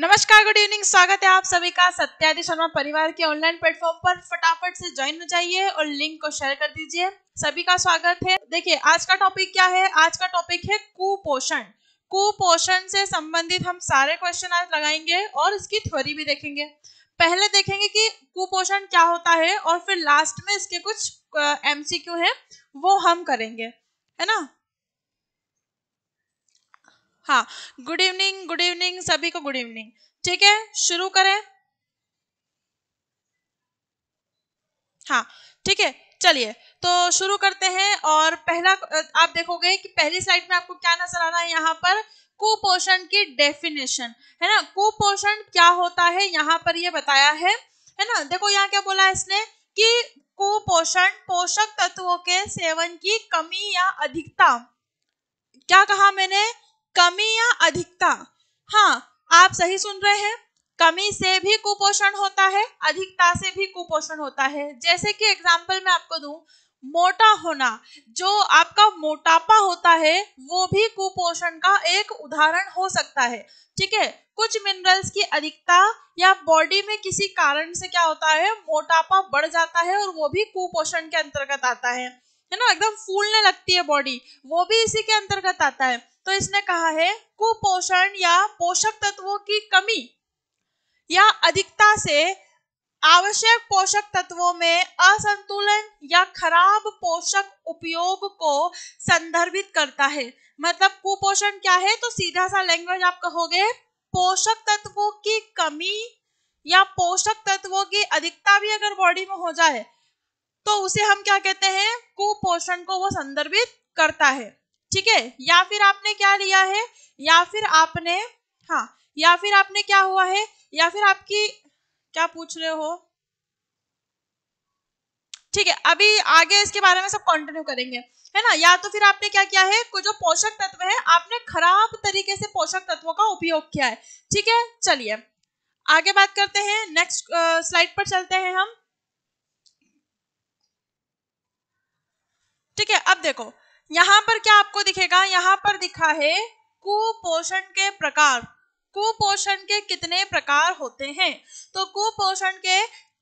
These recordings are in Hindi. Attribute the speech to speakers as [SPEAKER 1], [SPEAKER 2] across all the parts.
[SPEAKER 1] नमस्कार गुड इवनिंग स्वागत है आप सभी का सत्यादि शर्मा परिवार के ऑनलाइन प्लेटफॉर्म पर फटाफट से ज्वाइन हो जाइए और लिंक को शेयर कर दीजिए सभी का स्वागत है देखिए आज का टॉपिक क्या है आज का टॉपिक है कुपोषण कुपोषण से संबंधित हम सारे क्वेश्चन आज लगाएंगे और इसकी थ्योरी भी देखेंगे पहले देखेंगे कि कुपोषण क्या होता है और फिर लास्ट में इसके कुछ एमसीक्यू है वो हम करेंगे है ना हाँ गुड इवनिंग गुड इवनिंग सभी को गुड इवनिंग ठीक है शुरू करें हाँ ठीक है चलिए तो शुरू करते हैं और पहला आप देखोगे कि पहली स्लाइड में आपको क्या नजर आ रहा है यहाँ पर कुपोषण की डेफिनेशन है ना कुपोषण क्या होता है यहाँ पर ये बताया है है ना देखो यहाँ क्या बोला है इसने कि कुपोषण पोषक तत्वों के सेवन की कमी या अधिकता क्या कहा मैंने कमी या अधिकता हाँ आप सही सुन रहे हैं कमी से भी कुपोषण होता है अधिकता से भी कुपोषण होता है जैसे कि एग्जाम्पल मैं आपको दू मोटा होना जो आपका मोटापा होता है वो भी कुपोषण का एक उदाहरण हो सकता है ठीक है कुछ मिनरल्स की अधिकता या बॉडी में किसी कारण से क्या होता है मोटापा बढ़ जाता है और वो भी कुपोषण के अंतर्गत आता है है ना एकदम फूलने लगती है बॉडी वो भी इसी के अंतर्गत आता है तो इसने कहा है कुपोषण या पोषक तत्वों की कमी या अधिकता से आवश्यक पोषक तत्वों में असंतुलन या खराब पोषक उपयोग को संदर्भित करता है मतलब कुपोषण क्या है तो सीधा सा लैंग्वेज आप कहोगे पोषक तत्वों की कमी या पोषक तत्वों की अधिकता भी अगर बॉडी में हो जाए तो उसे हम क्या कहते हैं कुपोषण को वो संदर्भित करता है ठीक है या फिर आपने क्या लिया है या फिर आपने हाँ या फिर आपने क्या हुआ है या फिर आपकी क्या पूछ रहे हो ठीक है अभी आगे इसके बारे में सब कंटिन्यू करेंगे है ना या तो फिर आपने क्या किया है कुछ जो पोषक तत्व है आपने खराब तरीके से पोषक तत्वों का उपयोग किया है ठीक है चलिए आगे बात करते हैं नेक्स्ट स्लाइड पर चलते हैं हम ठीक है अब देखो यहाँ पर क्या आपको दिखेगा यहाँ पर दिखा है कुपोषण के प्रकार कुपोषण के कितने प्रकार होते हैं तो कुपोषण के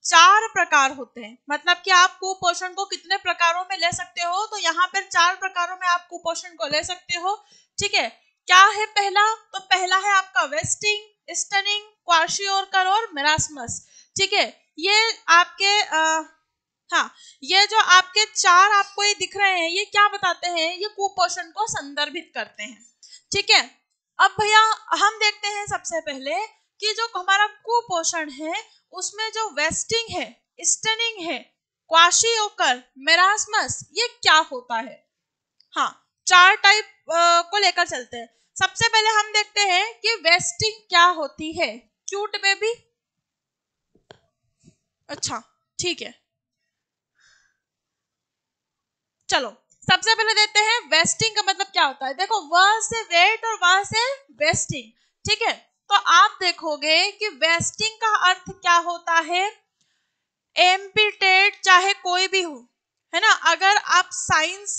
[SPEAKER 1] चार प्रकार होते हैं मतलब कि आप कुपोषण को कितने प्रकारों में ले सकते हो तो यहाँ पर चार प्रकारों में आप कुपोषण को ले सकते हो ठीक है क्या है पहला तो पहला है आपका वेस्टिंग स्टनिंग क्वाशियोरकर और मेरासमस ठीक है ये आपके आ, हाँ ये जो आपके चार आपको ये दिख रहे हैं ये क्या बताते हैं ये कुपोषण को संदर्भित करते हैं ठीक है अब भैया हम देखते हैं सबसे पहले कि जो हमारा कुपोषण है उसमें जो वेस्टिंग है स्टनिंग है ओकर मेरासमस ये क्या होता है हाँ चार टाइप आ, को लेकर चलते हैं सबसे पहले हम देखते हैं कि वेस्टिंग क्या होती है क्यूट बेबी अच्छा ठीक है चलो सबसे पहले देखते हैं वेस्टिंग का मतलब क्या होता है देखो वह से वेट और वह से वेस्टिंग ठीक है तो आप देखोगे कि वेस्टिंग का अर्थ क्या होता है एम्पिटेड चाहे कोई भी हो है ना अगर आप साइंस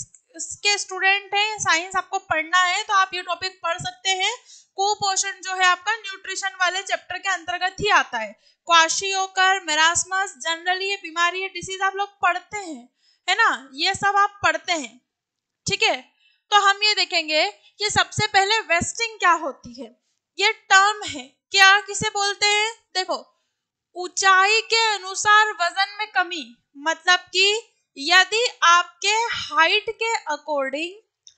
[SPEAKER 1] के स्टूडेंट हैं साइंस आपको पढ़ना है तो आप ये टॉपिक पढ़ सकते हैं कुपोषण जो है आपका न्यूट्रिशन वाले चैप्टर के अंतर्गत ही आता है क्वाशियोकर मेरासमस जनरली ये बीमारी है डिसीज आप लोग पढ़ते हैं है ना ये सब आप पढ़ते हैं ठीक है तो हम ये देखेंगे कि सबसे पहले वेस्टिंग क्या होती है ये टर्म है क्या किसे बोलते हैं देखो ऊंचाई के अनुसार वजन में कमी मतलब कि यदि आपके हाइट के अकॉर्डिंग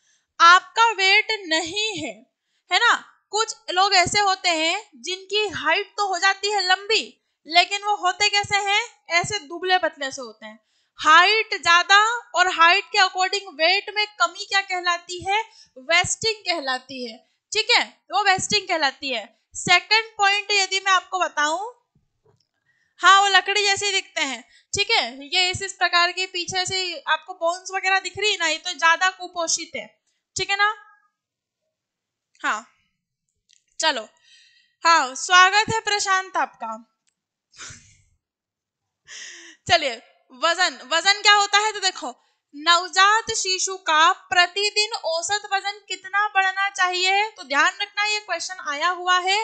[SPEAKER 1] आपका वेट नहीं है है ना कुछ लोग ऐसे होते हैं जिनकी हाइट तो हो जाती है लंबी लेकिन वो होते कैसे हैं ऐसे दुबले पतले से होते हैं हाइट ज्यादा और हाइट के अकॉर्डिंग वेट में कमी क्या कहलाती है वेस्टिंग कहलाती है ठीक है तो वो वेस्टिंग कहलाती है सेकंड पॉइंट यदि मैं आपको बताऊं हाँ वो लकड़ी जैसे दिखते हैं ठीक है ये इस इस प्रकार के पीछे से आपको बोन्स वगैरह दिख रही है ना ये तो ज्यादा कुपोषित है ठीक है ना हाँ चलो हाँ स्वागत है प्रशांत आपका चलिए वजन वजन क्या होता है तो देखो नवजात शिशु का प्रतिदिन औसत वजन कितना बढ़ना चाहिए तो ध्यान रखना ये क्वेश्चन आया हुआ है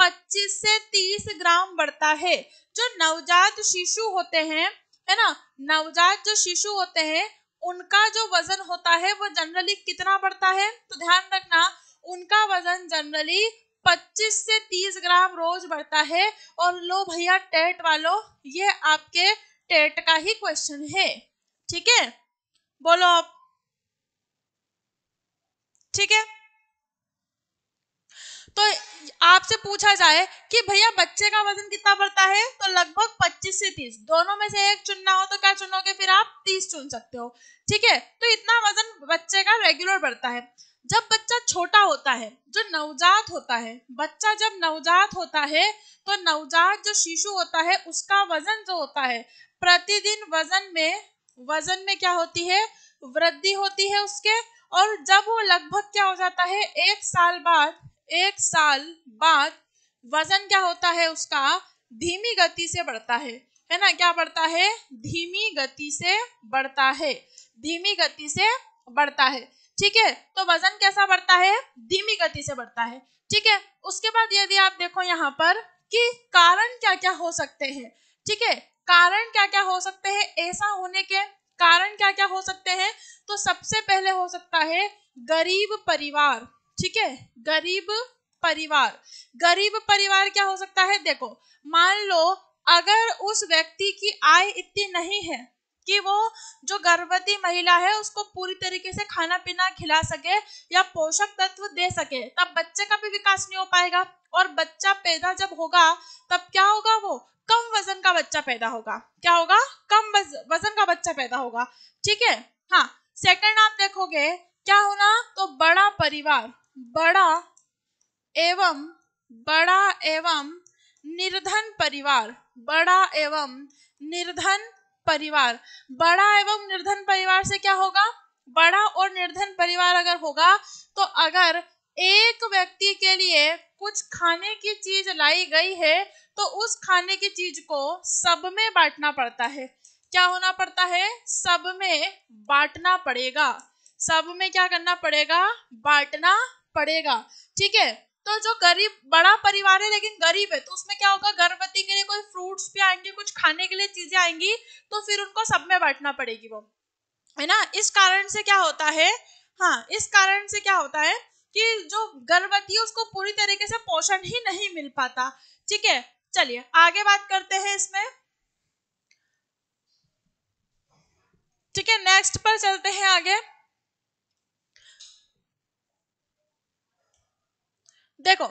[SPEAKER 1] 25 से 30 ग्राम बढ़ता है जो नवजात शिशु होते हैं है ना नवजात जो शिशु होते हैं उनका जो वजन होता है वो जनरली कितना बढ़ता है तो ध्यान रखना उनका वजन जनरली 25 से 30 ग्राम रोज बढ़ता है और लो भैया टेट वालों ये आपके टेट का ही क्वेश्चन है ठीक है बोलो आप ठीक है तो आपसे पूछा जाए कि भैया बच्चे का वजन कितना बढ़ता है तो लगभग 25 से 30 दोनों में से एक चुनना हो तो क्या चुनोगे फिर आप 30 चुन सकते हो ठीक है तो इतना वजन बच्चे का रेगुलर बढ़ता है जब बच्चा छोटा होता है जो नवजात होता है बच्चा जब नवजात होता है तो नवजात जो शिशु होता है उसका वजन जो होता है प्रतिदिन वजन में वजन में क्या होती है वृद्धि होती है उसके और जब वो लगभग क्या हो जाता है एक साल बाद एक साल बाद वजन क्या होता है उसका धीमी गति से बढ़ता है है ना क्या बढ़ता है धीमी गति से बढ़ता है धीमी गति से बढ़ता है ठीक है तो वजन कैसा बढ़ता है धीमी गति से बढ़ता है ठीक है उसके बाद यदि आप देखो यहाँ पर कि कारण क्या क्या हो सकते हैं ठीक है कारण क्या क्या हो सकते हैं ऐसा होने के कारण क्या क्या हो सकते हैं तो सबसे पहले हो सकता है गरीब परिवार ठीक है गरीब परिवार गरीब परिवार क्या हो सकता है देखो मान लो अगर उस व्यक्ति की आय इतनी नहीं है कि वो जो गर्भवती महिला है उसको पूरी तरीके से खाना पीना खिला सके या पोषक तत्व दे सके तब बच्चे का भी विकास नहीं हो पाएगा और बच्चा पैदा जब होगा तब क्या होगा वो कम वजन का बच्चा पैदा होगा क्या होगा कम वजन का बच्चा पैदा होगा ठीक है हाँ सेकंड आप देखोगे क्या होना तो बड़ा परिवार बड़ा एवं बड़ा एवं निर्धन परिवार बड़ा एवं निर्धन परिवार बड़ा एवं निर्धन परिवार से क्या होगा बड़ा और निर्धन परिवार अगर होगा तो अगर एक व्यक्ति के लिए कुछ खाने की चीज लाई गई है तो उस खाने की चीज को सब में बांटना पड़ता है क्या होना पड़ता है सब में बांटना पड़ेगा सब में क्या करना पड़ेगा बांटना पड़ेगा ठीक है तो जो गरीब बड़ा परिवार है लेकिन गरीब है तो उसमें क्या होगा गर्भवती के लिए कोई फ्रूट्स भी आएंगे कुछ खाने के लिए चीजें आएंगी तो फिर उनको सब में बांटना पड़ेगी वो है ना इस कारण से क्या होता है हाँ इस कारण से क्या होता है कि जो गर्भवती है उसको पूरी तरीके से पोषण ही नहीं मिल पाता ठीक है चलिए आगे बात करते हैं इसमें ठीक है नेक्स्ट पर चलते हैं आगे देखो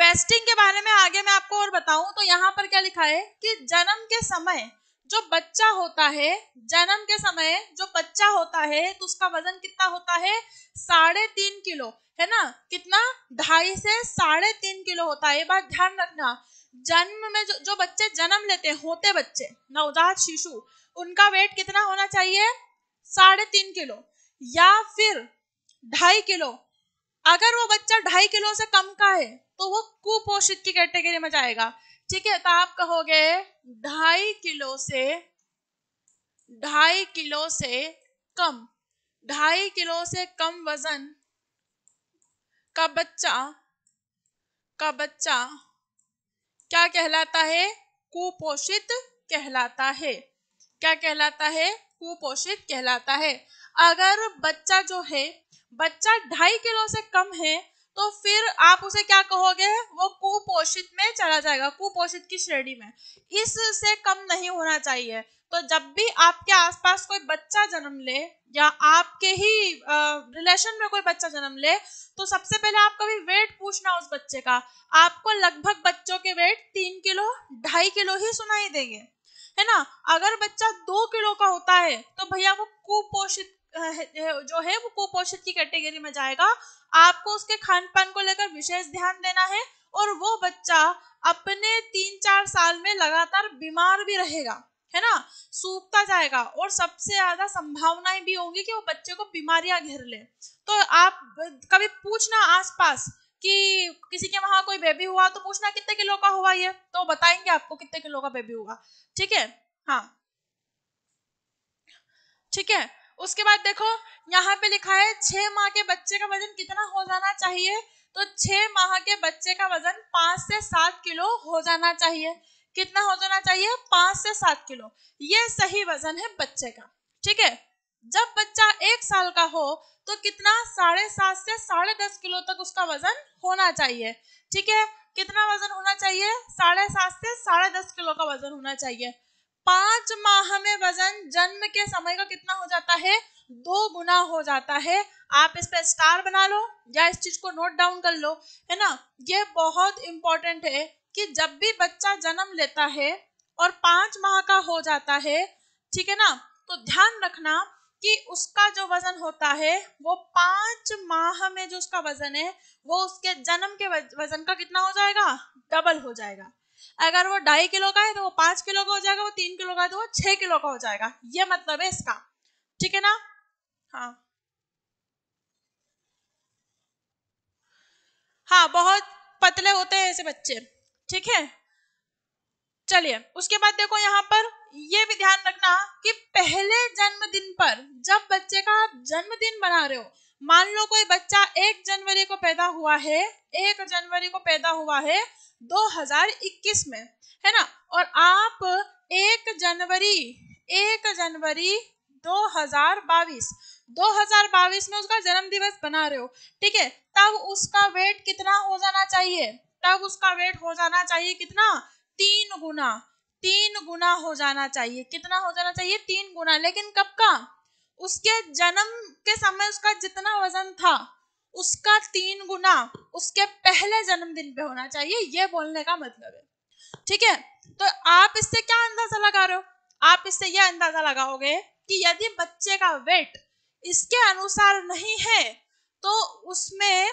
[SPEAKER 1] वेस्टिंग के बारे में आगे मैं आपको और बताऊं तो यहां पर क्या लिखा है कि जन्म के समय जो बच्चा होता है जन्म के समय जो बच्चा होता है तो उसका वजन कितना होता है साढ़े तीन किलो है ना कितना ढाई से साढ़े तीन किलो होता है ये बात ध्यान रखना जन्म में जो, जो बच्चे जन्म लेते हैं होते बच्चे नवजात शिशु उनका वेट कितना होना चाहिए साढ़े तीन किलो या फिर ढाई किलो अगर वो बच्चा ढाई किलो से कम का है तो वो कुपोषित की कैटेगरी में जाएगा ठीक है तो आप कहोगे ढाई किलो से ढाई किलो से कम ढाई किलो से कम वजन का बच्चा का बच्चा क्या कहलाता है कुपोषित कहलाता है क्या कहलाता है कुपोषित कहलाता है अगर बच्चा जो है बच्चा ढाई किलो से कम है तो फिर आप उसे क्या कहोगे वो कुपोषित में चला जाएगा कुपोषित की श्रेणी में इससे कम नहीं होना चाहिए तो जब भी आपके आसपास कोई बच्चा जन्म ले या आपके ही रिलेशन में कोई बच्चा जन्म ले तो सबसे पहले आप कभी वेट पूछना उस बच्चे का आपको लगभग बच्चों के वेट तीन किलो ढाई किलो ही सुनाई देंगे है ना अगर बच्चा दो किलो का होता है तो भैया वो कुपोषित जो है वो कुपोषित की कैटेगरी में जाएगा आपको उसके खान पान को लेकर विशेष ध्यान देना है और वो बच्चा अपने तीन चार साल में लगातार बीमार भी रहेगा है ना सूखता जाएगा और सबसे ज्यादा संभावनाएं भी होंगी कि वो बच्चे को बीमारियां घेर ले तो आप कभी पूछना आसपास कि किसी के वहां कोई बेबी हुआ तो पूछना कितने किलो का हुआ ये तो बताएंगे आपको कितने किलो का बेबी हुआ ठीक है हाँ ठीक है उसके बाद देखो यहाँ पे लिखा है छह माह के बच्चे का वजन कितना हो जाना चाहिए तो छह माह के बच्चे का वजन पांच से सात किलो हो जाना चाहिए कितना हो जाना चाहिए पांच से सात किलो ये सही वजन है बच्चे का ठीक है जब बच्चा एक साल का हो तो कितना साढ़े सात से साढ़े दस किलो तक उसका वजन होना चाहिए ठीक है कितना वजन होना चाहिए साढ़े सात से साढ़े दस किलो का वजन होना चाहिए पांच माह में वजन जन्म के समय का कितना हो जाता है दो गुना हो जाता है आप इस पर स्टार बना लो या इस चीज को नोट डाउन कर लो है ना ये बहुत इंपॉर्टेंट है कि जब भी बच्चा जन्म लेता है और पांच माह का हो जाता है ठीक है ना तो ध्यान रखना कि उसका जो वजन होता है वो पांच माह में जो उसका वजन है वो उसके जन्म के वजन का कितना हो जाएगा डबल हो जाएगा अगर वो ढाई किलो का है तो वो पांच किलो का हो जाएगा वो तीन किलो का है तो वो छह किलो का हो जाएगा ये मतलब है इसका ठीक है ना हाँ हाँ बहुत पतले होते हैं ऐसे बच्चे ठीक है चलिए उसके बाद देखो यहाँ पर ये भी ध्यान रखना कि पहले जन्मदिन पर जब बच्चे का आप जन्मदिन बना रहे हो मान लो कोई बच्चा एक जनवरी को पैदा हुआ है एक जनवरी को पैदा हुआ है 2021 में है ना और आप एक जनवरी एक जनवरी 2022 2022 में उसका जन्म दिवस बना रहे हो ठीक है तब उसका वेट कितना हो जाना चाहिए तब उसका वेट हो जाना चाहिए कितना तीन गुना तीन गुना हो जाना चाहिए कितना हो जाना चाहिए तीन गुना लेकिन कब का उसके जन्म के समय उसका जितना वजन था उसका तीन गुना उसके पहले जन्मदिन पे होना चाहिए ये बोलने का मतलब है ठीक है तो आप इससे क्या अंदाजा लगा रहे हो आप इससे यह अंदाजा लगाओगे कि यदि बच्चे का वेट इसके अनुसार नहीं है तो उसमें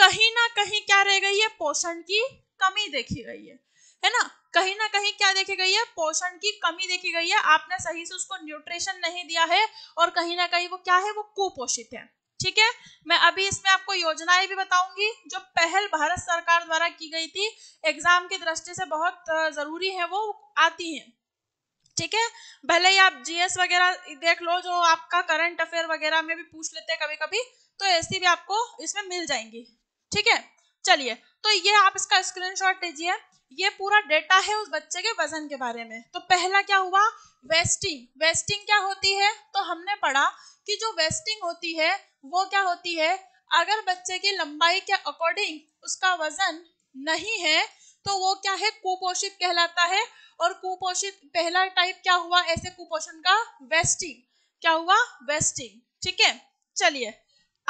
[SPEAKER 1] कहीं ना कहीं क्या रह गई है पोषण की कमी देखी गई है है ना कहीं ना कहीं क्या देखी गई है पोषण की कमी देखी गई है आपने सही से उसको न्यूट्रिशन नहीं दिया है और कहीं ना कहीं वो क्या है वो कुपोषित है ठीक है मैं अभी इसमें आपको योजनाएं भी बताऊंगी जो पहल भारत सरकार द्वारा की गई थी एग्जाम की दृष्टि से बहुत जरूरी है वो आती है ठीक है भले ही आप जीएस वगैरह देख लो जो आपका करंट अफेयर वगैरह में भी पूछ लेते हैं कभी कभी तो ऐसी भी आपको इसमें मिल जाएंगी ठीक है चलिए तो ये आप इसका स्क्रीनशॉट लीजिए ये पूरा डेटा है उस बच्चे के वजन के बारे में तो पहला क्या हुआ वेस्टिंग वेस्टिंग क्या होती है तो हमने पढ़ा कि जो वेस्टिंग होती है वो क्या होती है अगर बच्चे की लंबाई के अकॉर्डिंग उसका वजन नहीं है तो वो क्या है कुपोषित कहलाता है और कुपोषित पहला टाइप क्या हुआ ऐसे कुपोषण का वेस्टिंग क्या हुआ वेस्टिंग ठीक है चलिए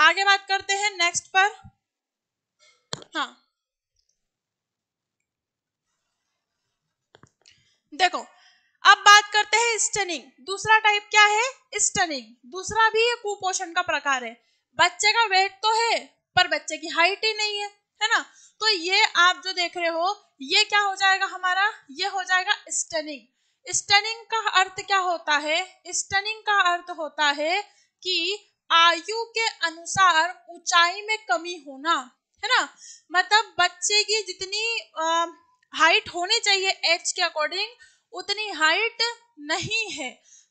[SPEAKER 1] आगे बात करते हैं नेक्स्ट पर हाँ देखो अब बात करते हैं स्टनिंग दूसरा टाइप क्या है स्टनिंग दूसरा भी ये कुपोषण का प्रकार है बच्चे का वेट तो है पर बच्चे की हाइट ही नहीं है है ना तो ये आप जो देख रहे हो ये क्या हो जाएगा हमारा ये हो जाएगा स्टनिंग स्टनिंग का अर्थ क्या होता है स्टनिंग का अर्थ होता है कि आयु के अनुसार ऊंचाई में कमी होना है ना मतलब बच्चे की जितनी आ, हाइट होनी चाहिए एच के अकॉर्डिंग उतनी हाइट नहीं है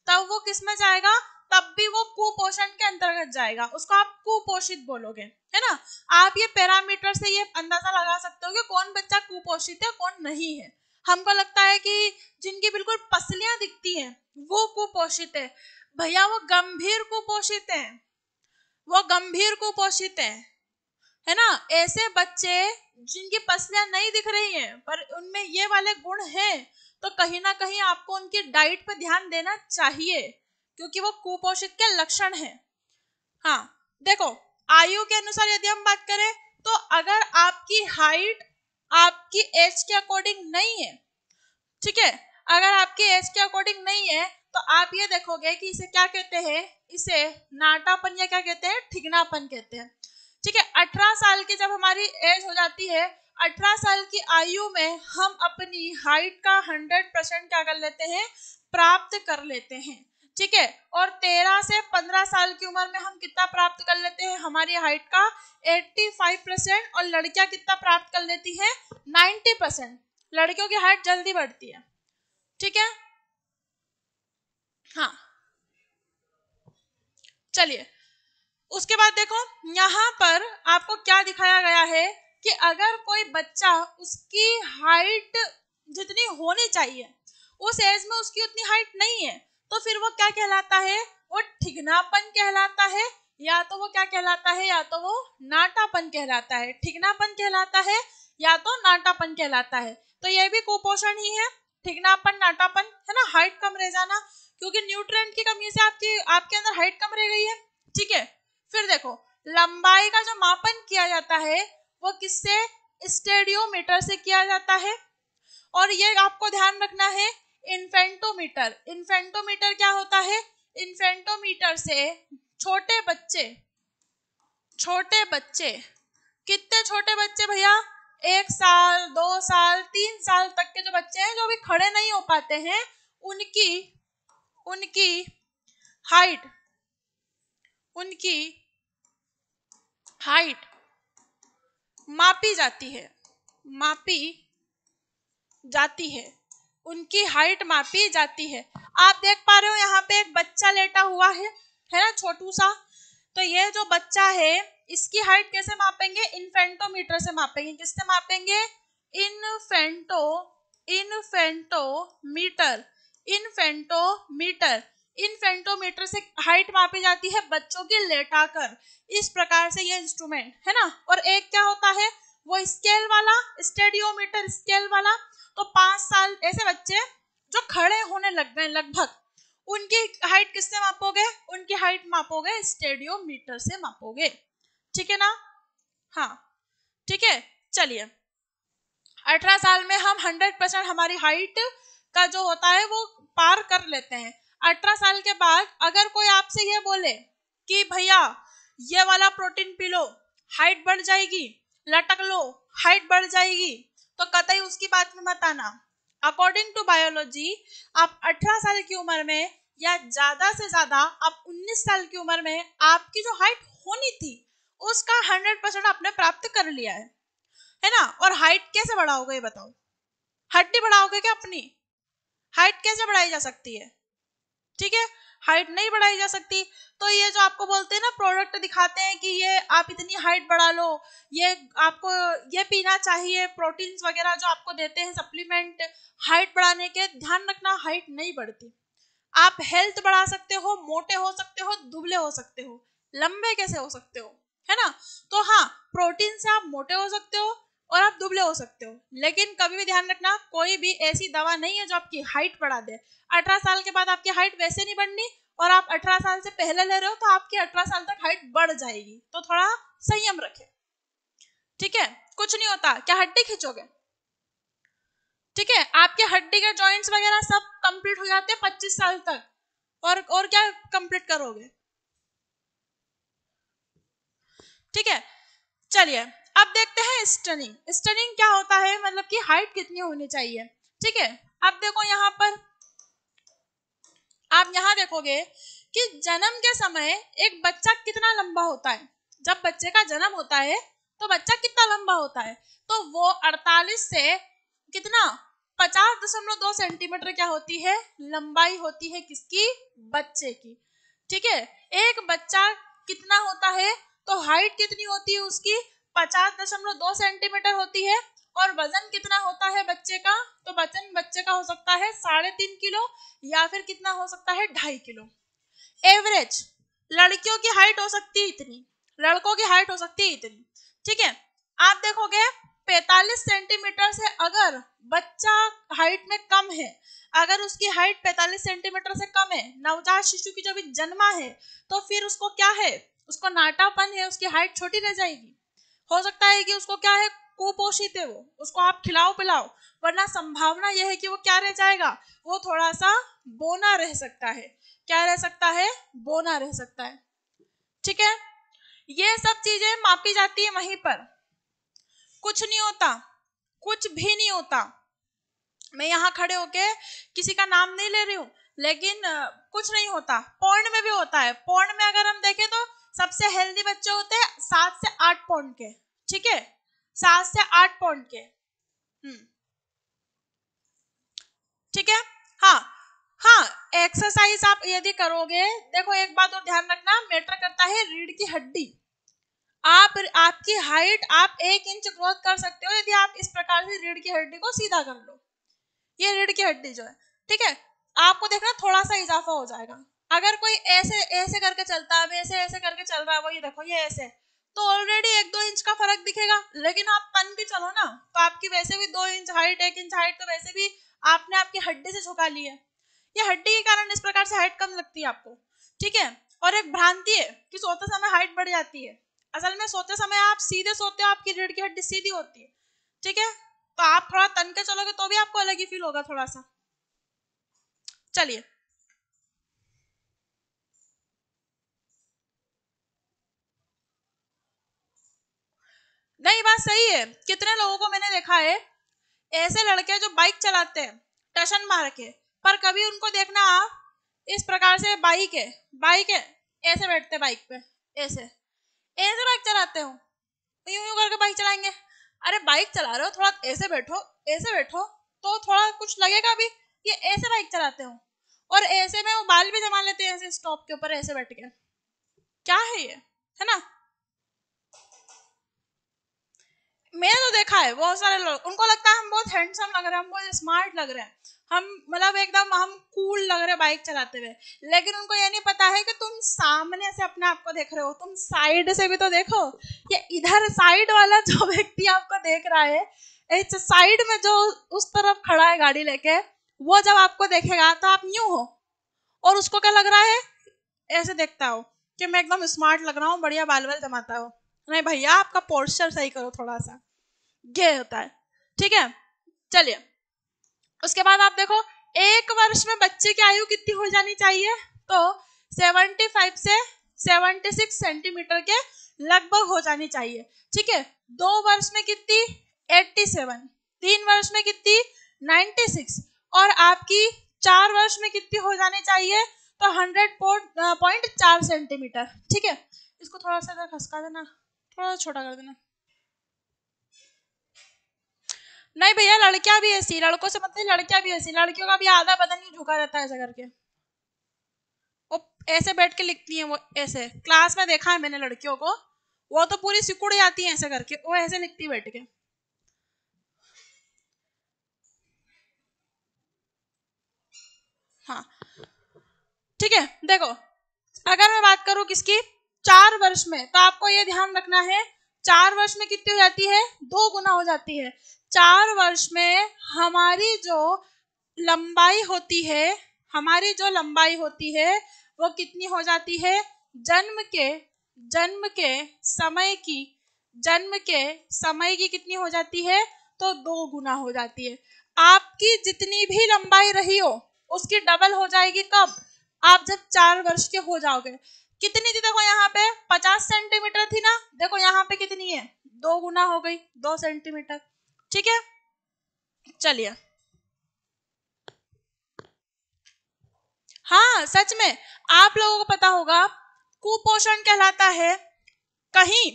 [SPEAKER 1] तब वो किस में जाएगा तब भी वो कुपोषण के अंतर्गत जाएगा उसको आप कुपोषित बोलोगे है ना आप ये पैरामीटर से ये अंदाजा लगा सकते हो कि कौन बच्चा कुपोषित है कौन नहीं है हमको लगता है कि जिनकी बिल्कुल पसलियां दिखती हैं वो कुपोषित है भैया वो गंभीर कुपोषित है वो गंभीर कुपोषित है है ना ऐसे बच्चे जिनकी पसलियां नहीं दिख रही हैं पर उनमें ये वाले गुण हैं तो कहीं ना कहीं आपको उनकी डाइट पर ध्यान देना चाहिए क्योंकि वो कुपोषित के लक्षण हैं हाँ देखो आयु के अनुसार यदि हम बात करें तो अगर आपकी हाइट आपकी एज के अकॉर्डिंग नहीं है ठीक है अगर आपकी एज के अकॉर्डिंग नहीं है तो आप ये देखोगे कि इसे क्या कहते हैं इसे नाटापन या क्या कहते हैं ठिगनापन कहते हैं ठीक है अठारह साल की जब हमारी एज हो जाती है अठारह साल की आयु में हम अपनी हाइट का हंड्रेड परसेंट क्या कर लेते हैं प्राप्त कर लेते हैं ठीक है और तेरह से पंद्रह साल की उम्र में हम कितना प्राप्त कर लेते हैं हमारी हाइट का एट्टी फाइव परसेंट और लड़कियां कितना प्राप्त कर लेती है नाइन्टी परसेंट लड़कियों की हाइट जल्दी बढ़ती है ठीक है हाँ चलिए उसके बाद देखो यहाँ पर आपको क्या दिखाया गया है कि अगर कोई बच्चा उसकी हाइट जितनी होनी चाहिए उस एज में उसकी उतनी हाइट नहीं है तो फिर वो क्या कहलाता है वो ठिगनापन कहलाता है या तो वो क्या कहलाता है या तो वो नाटापन कहलाता है ठिगनापन कहलाता है या तो नाटापन कहलाता है तो यह भी कुपोषण ही है ठिगनापन नाटापन है ना हाइट कम रह जाना क्योंकि न्यूट्रिएंट की कमी से आपकी आपके अंदर हाइट कम रह गई है ठीक है फिर देखो लंबाई का जो मापन किया जाता है वो किससे स्टेडियोमीटर से किया जाता है और ये आपको ध्यान रखना है इन्फेंटोमीटर इन्फेंटोमीटर क्या होता है इन्फेंटोमीटर से छोटे बच्चे छोटे बच्चे कितने छोटे बच्चे भैया एक साल दो साल तीन साल तक के जो बच्चे हैं जो भी खड़े नहीं हो पाते हैं उनकी उनकी हाइट उनकी हाइट मापी जाती है मापी जाती है उनकी हाइट मापी जाती है आप देख पा रहे हो यहाँ पे एक बच्चा लेटा हुआ है है ना छोटू सा तो ये जो बच्चा है इसकी हाइट कैसे मापेंगे इन्फेंटोमीटर से मापेंगे किससे मापेंगे इन्फेंटो इन्फेंटोमीटर इन्फेंटोमीटर इन फेंटोमीटर से हाइट मापी जाती है बच्चों की लेटाकर इस प्रकार से ये इंस्ट्रूमेंट है ना और एक क्या होता है वो स्केल वाला स्टेडियोमीटर स्केल वाला तो पांच साल ऐसे बच्चे जो खड़े होने लग गए लगभग उनकी हाइट किससे मापोगे उनकी हाइट मापोगे स्टेडियोमीटर से मापोगे ठीक है ना हाँ ठीक है चलिए अठारह साल में हम हंड्रेड परसेंट हमारी हाइट का जो होता है वो पार कर लेते हैं अठारह साल के बाद अगर कोई आपसे यह बोले कि भैया ये वाला प्रोटीन पी लो हाइट बढ़ जाएगी लटक लो हाइट बढ़ जाएगी तो कतई उसकी बात में मत आना अकॉर्डिंग टू बायोलॉजी आप 18 साल की उम्र में या ज्यादा से ज्यादा आप 19 साल की उम्र में आपकी जो हाइट होनी थी उसका 100 परसेंट आपने प्राप्त कर लिया है है ना और हाइट कैसे बढ़ाओगे बताओ हड्डी बढ़ाओगे क्या अपनी हाइट कैसे बढ़ाई जा सकती है ठीक है हाइट नहीं बढ़ाई जा सकती तो ये जो आपको बोलते हैं ना प्रोडक्ट दिखाते हैं कि ये आप इतनी हाइट बढ़ा लो ये आपको ये पीना चाहिए प्रोटीन्स वगैरह जो आपको देते हैं सप्लीमेंट हाइट बढ़ाने के ध्यान रखना हाइट नहीं बढ़ती आप हेल्थ बढ़ा सकते हो मोटे हो सकते हो दुबले हो सकते हो लंबे कैसे हो सकते हो है ना तो हाँ प्रोटीन से आप मोटे हो सकते हो और आप दुबले हो सकते हो लेकिन कभी भी ध्यान रखना कोई भी ऐसी दवा नहीं है जो आपकी हाइट बढ़ा दे अठारह साल के बाद आपकी हाइट वैसे नहीं बढ़नी और आप अठारह साल से पहले ले रहे हो तो आपकी अठारह साल तक हाइट बढ़ जाएगी तो थोड़ा संयम रखें ठीक है कुछ नहीं होता क्या हड्डी खींचोगे ठीक है आपके हड्डी के जॉइंट्स वगैरह सब कंप्लीट हो जाते हैं पच्चीस साल तक और और क्या कंप्लीट करोगे ठीक है चलिए अब देखते हैं स्टनिंग स्टनिंग क्या होता है मतलब कि हाइट कितनी होनी चाहिए ठीक है अब देखो यहाँ पर आप यहाँ देखोगे कि जन्म के समय एक बच्चा कितना लंबा होता है जब बच्चे का जन्म होता है तो बच्चा कितना लंबा होता है तो वो 48 से कितना पचास दशमलव दो सेंटीमीटर क्या होती है लंबाई होती है किसकी बच्चे की ठीक है एक बच्चा कितना होता है तो हाइट कितनी होती है उसकी पचास दशमलव दो सेंटीमीटर होती है और वजन कितना होता है बच्चे का तो वजन बच्चे का हो सकता है साढ़े तीन किलो या फिर कितना हो सकता है ढाई किलो एवरेज लड़कियों की हाइट हो सकती है इतनी लड़कों की हाइट हो सकती है इतनी ठीक है आप देखोगे पैतालीस सेंटीमीटर से अगर बच्चा हाइट में कम है अगर उसकी हाइट पैतालीस सेंटीमीटर से कम है नवजात शिशु की जो भी जन्मा है तो फिर उसको क्या है उसको नाटापन है उसकी हाइट छोटी रह जाएगी हो सकता है कि उसको क्या है कुपोषित है वो उसको आप खिलाओ पिलाओ वरना संभावना यह है कि वो क्या रह जाएगा वो थोड़ा सा बोना रह सकता है क्या रह सकता है बोना रह सकता है ठीक है ये सब चीजें मापी जाती है वहीं पर कुछ नहीं होता कुछ भी नहीं होता मैं यहाँ खड़े होके किसी का नाम नहीं ले रही हूँ लेकिन कुछ नहीं होता पौंड में भी होता है पौंड में अगर हम देखें तो सबसे हेल्दी बच्चे होते हैं सात से आठ पौंड के ठीक है सात से आठ पॉइंट के हम्म। ठीक है हाँ हाँ एक्सरसाइज आप यदि करोगे देखो एक बात और ध्यान रखना मैटर करता है रीढ़ की हड्डी आप आपकी हाइट आप एक इंच ग्रोथ कर सकते हो यदि आप इस प्रकार से रीढ़ की हड्डी को सीधा कर लो ये रीढ़ की हड्डी जो है ठीक है आपको देखना थोड़ा सा इजाफा हो जाएगा अगर कोई ऐसे ऐसे करके चलता है ऐसे ऐसे करके चल रहा है वो ये देखो ये ऐसे तो ऑलरेडी एक दो इंच का फर्क दिखेगा लेकिन आप तन के चलो ना तो आपकी वैसे भी दो इंच हाइट एक इंच हाइट तो वैसे भी आपने आपकी हड्डी से झुका ली है ये हड्डी के कारण इस प्रकार से हाइट कम लगती है आपको ठीक है और एक भ्रांति है कि सोते समय हाइट बढ़ जाती है असल में सोते समय आप सीधे सोते हो आपकी रीढ़ की हड्डी सीधी होती है ठीक है तो आप थोड़ा तन के चलोगे तो भी आपको अलग ही फील होगा थोड़ा सा चलिए नहीं बात सही है कितने लोगों को मैंने देखा है ऐसे लड़के जो बाइक चलाते हैं टशन मार के पर कभी उनको देखना आप इस प्रकार से बाइक है बाइक है ऐसे बैठते बाइक पे ऐसे ऐसे बाइक चलाते हो यूं यूं करके बाइक चलाएंगे अरे बाइक चला रहे हो थोड़ा ऐसे बैठो ऐसे बैठो तो थोड़ा कुछ लगेगा भी ये ऐसे बाइक चलाते हो और ऐसे में वो बाल भी जमा लेते हैं ऐसे स्टॉप के ऊपर ऐसे बैठ के क्या है ये है ना मैंने तो देखा है बहुत सारे लोग उनको लगता है हम बहुत हैंडसम लग रहे हैं हम बहुत स्मार्ट लग रहे हैं हम मतलब एकदम हम कूल लग रहे बाइक चलाते हुए लेकिन उनको ये नहीं पता है कि तुम सामने से अपने आप को देख रहे हो तुम साइड से भी तो देखो ये इधर साइड वाला जो व्यक्ति आपको देख रहा है इस साइड में जो उस तरफ खड़ा है गाड़ी लेके वो जब आपको देखेगा तो आप न्यू हो और उसको क्या लग रहा है ऐसे देखता हो कि मैं एकदम स्मार्ट लग रहा हूँ बढ़िया बाल बाल जमाता हूँ नहीं भैया आपका पोस्चर सही करो थोड़ा सा ये होता है ठीक है चलिए उसके बाद आप देखो एक वर्ष में बच्चे की आयु कितनी हो जानी चाहिए तो 75 से 76 सेंटीमीटर के लगभग हो जानी चाहिए ठीक है दो वर्ष में कितनी 87 तीन वर्ष में कितनी 96 और आपकी चार वर्ष में कितनी हो जानी चाहिए तो 100 पॉइंट चार सेंटीमीटर ठीक है इसको थोड़ा सा खसका देना थोड़ा छोटा कर देना नहीं भैया लड़कियां भी ऐसी लड़कों से मतलब लड़कियां भी ऐसी लड़कियों का भी आधा बदन ही झुका रहता है ऐसा करके वो ऐसे बैठ के लिखती है वो ऐसे क्लास में देखा है मैंने लड़कियों को वो तो पूरी सिकुड़ जाती है ऐसे करके वो ऐसे लिखती बैठ के हाँ ठीक है देखो अगर मैं बात करूं किसकी चार वर्ष में तो आपको ये ध्यान रखना है चार वर्ष में कितनी हो जाती है दो गुना हो जाती है चार वर्ष में हमारी जो लंबाई होती है हमारी जो लंबाई होती है वो कितनी हो जाती है जन्म के जन्म के समय की जन्म के समय की कितनी हो जाती है तो दो गुना हो जाती है आपकी जितनी भी लंबाई रही हो उसकी डबल हो जाएगी कब आप जब चार वर्ष के हो जाओगे कितनी थी देखो यहाँ पे पचास सेंटीमीटर थी ना देखो यहाँ पे कितनी है दो गुना हो गई दो सेंटीमीटर ठीक है चलिए हाँ सच में आप लोगों को पता होगा कुपोषण कहलाता है कहीं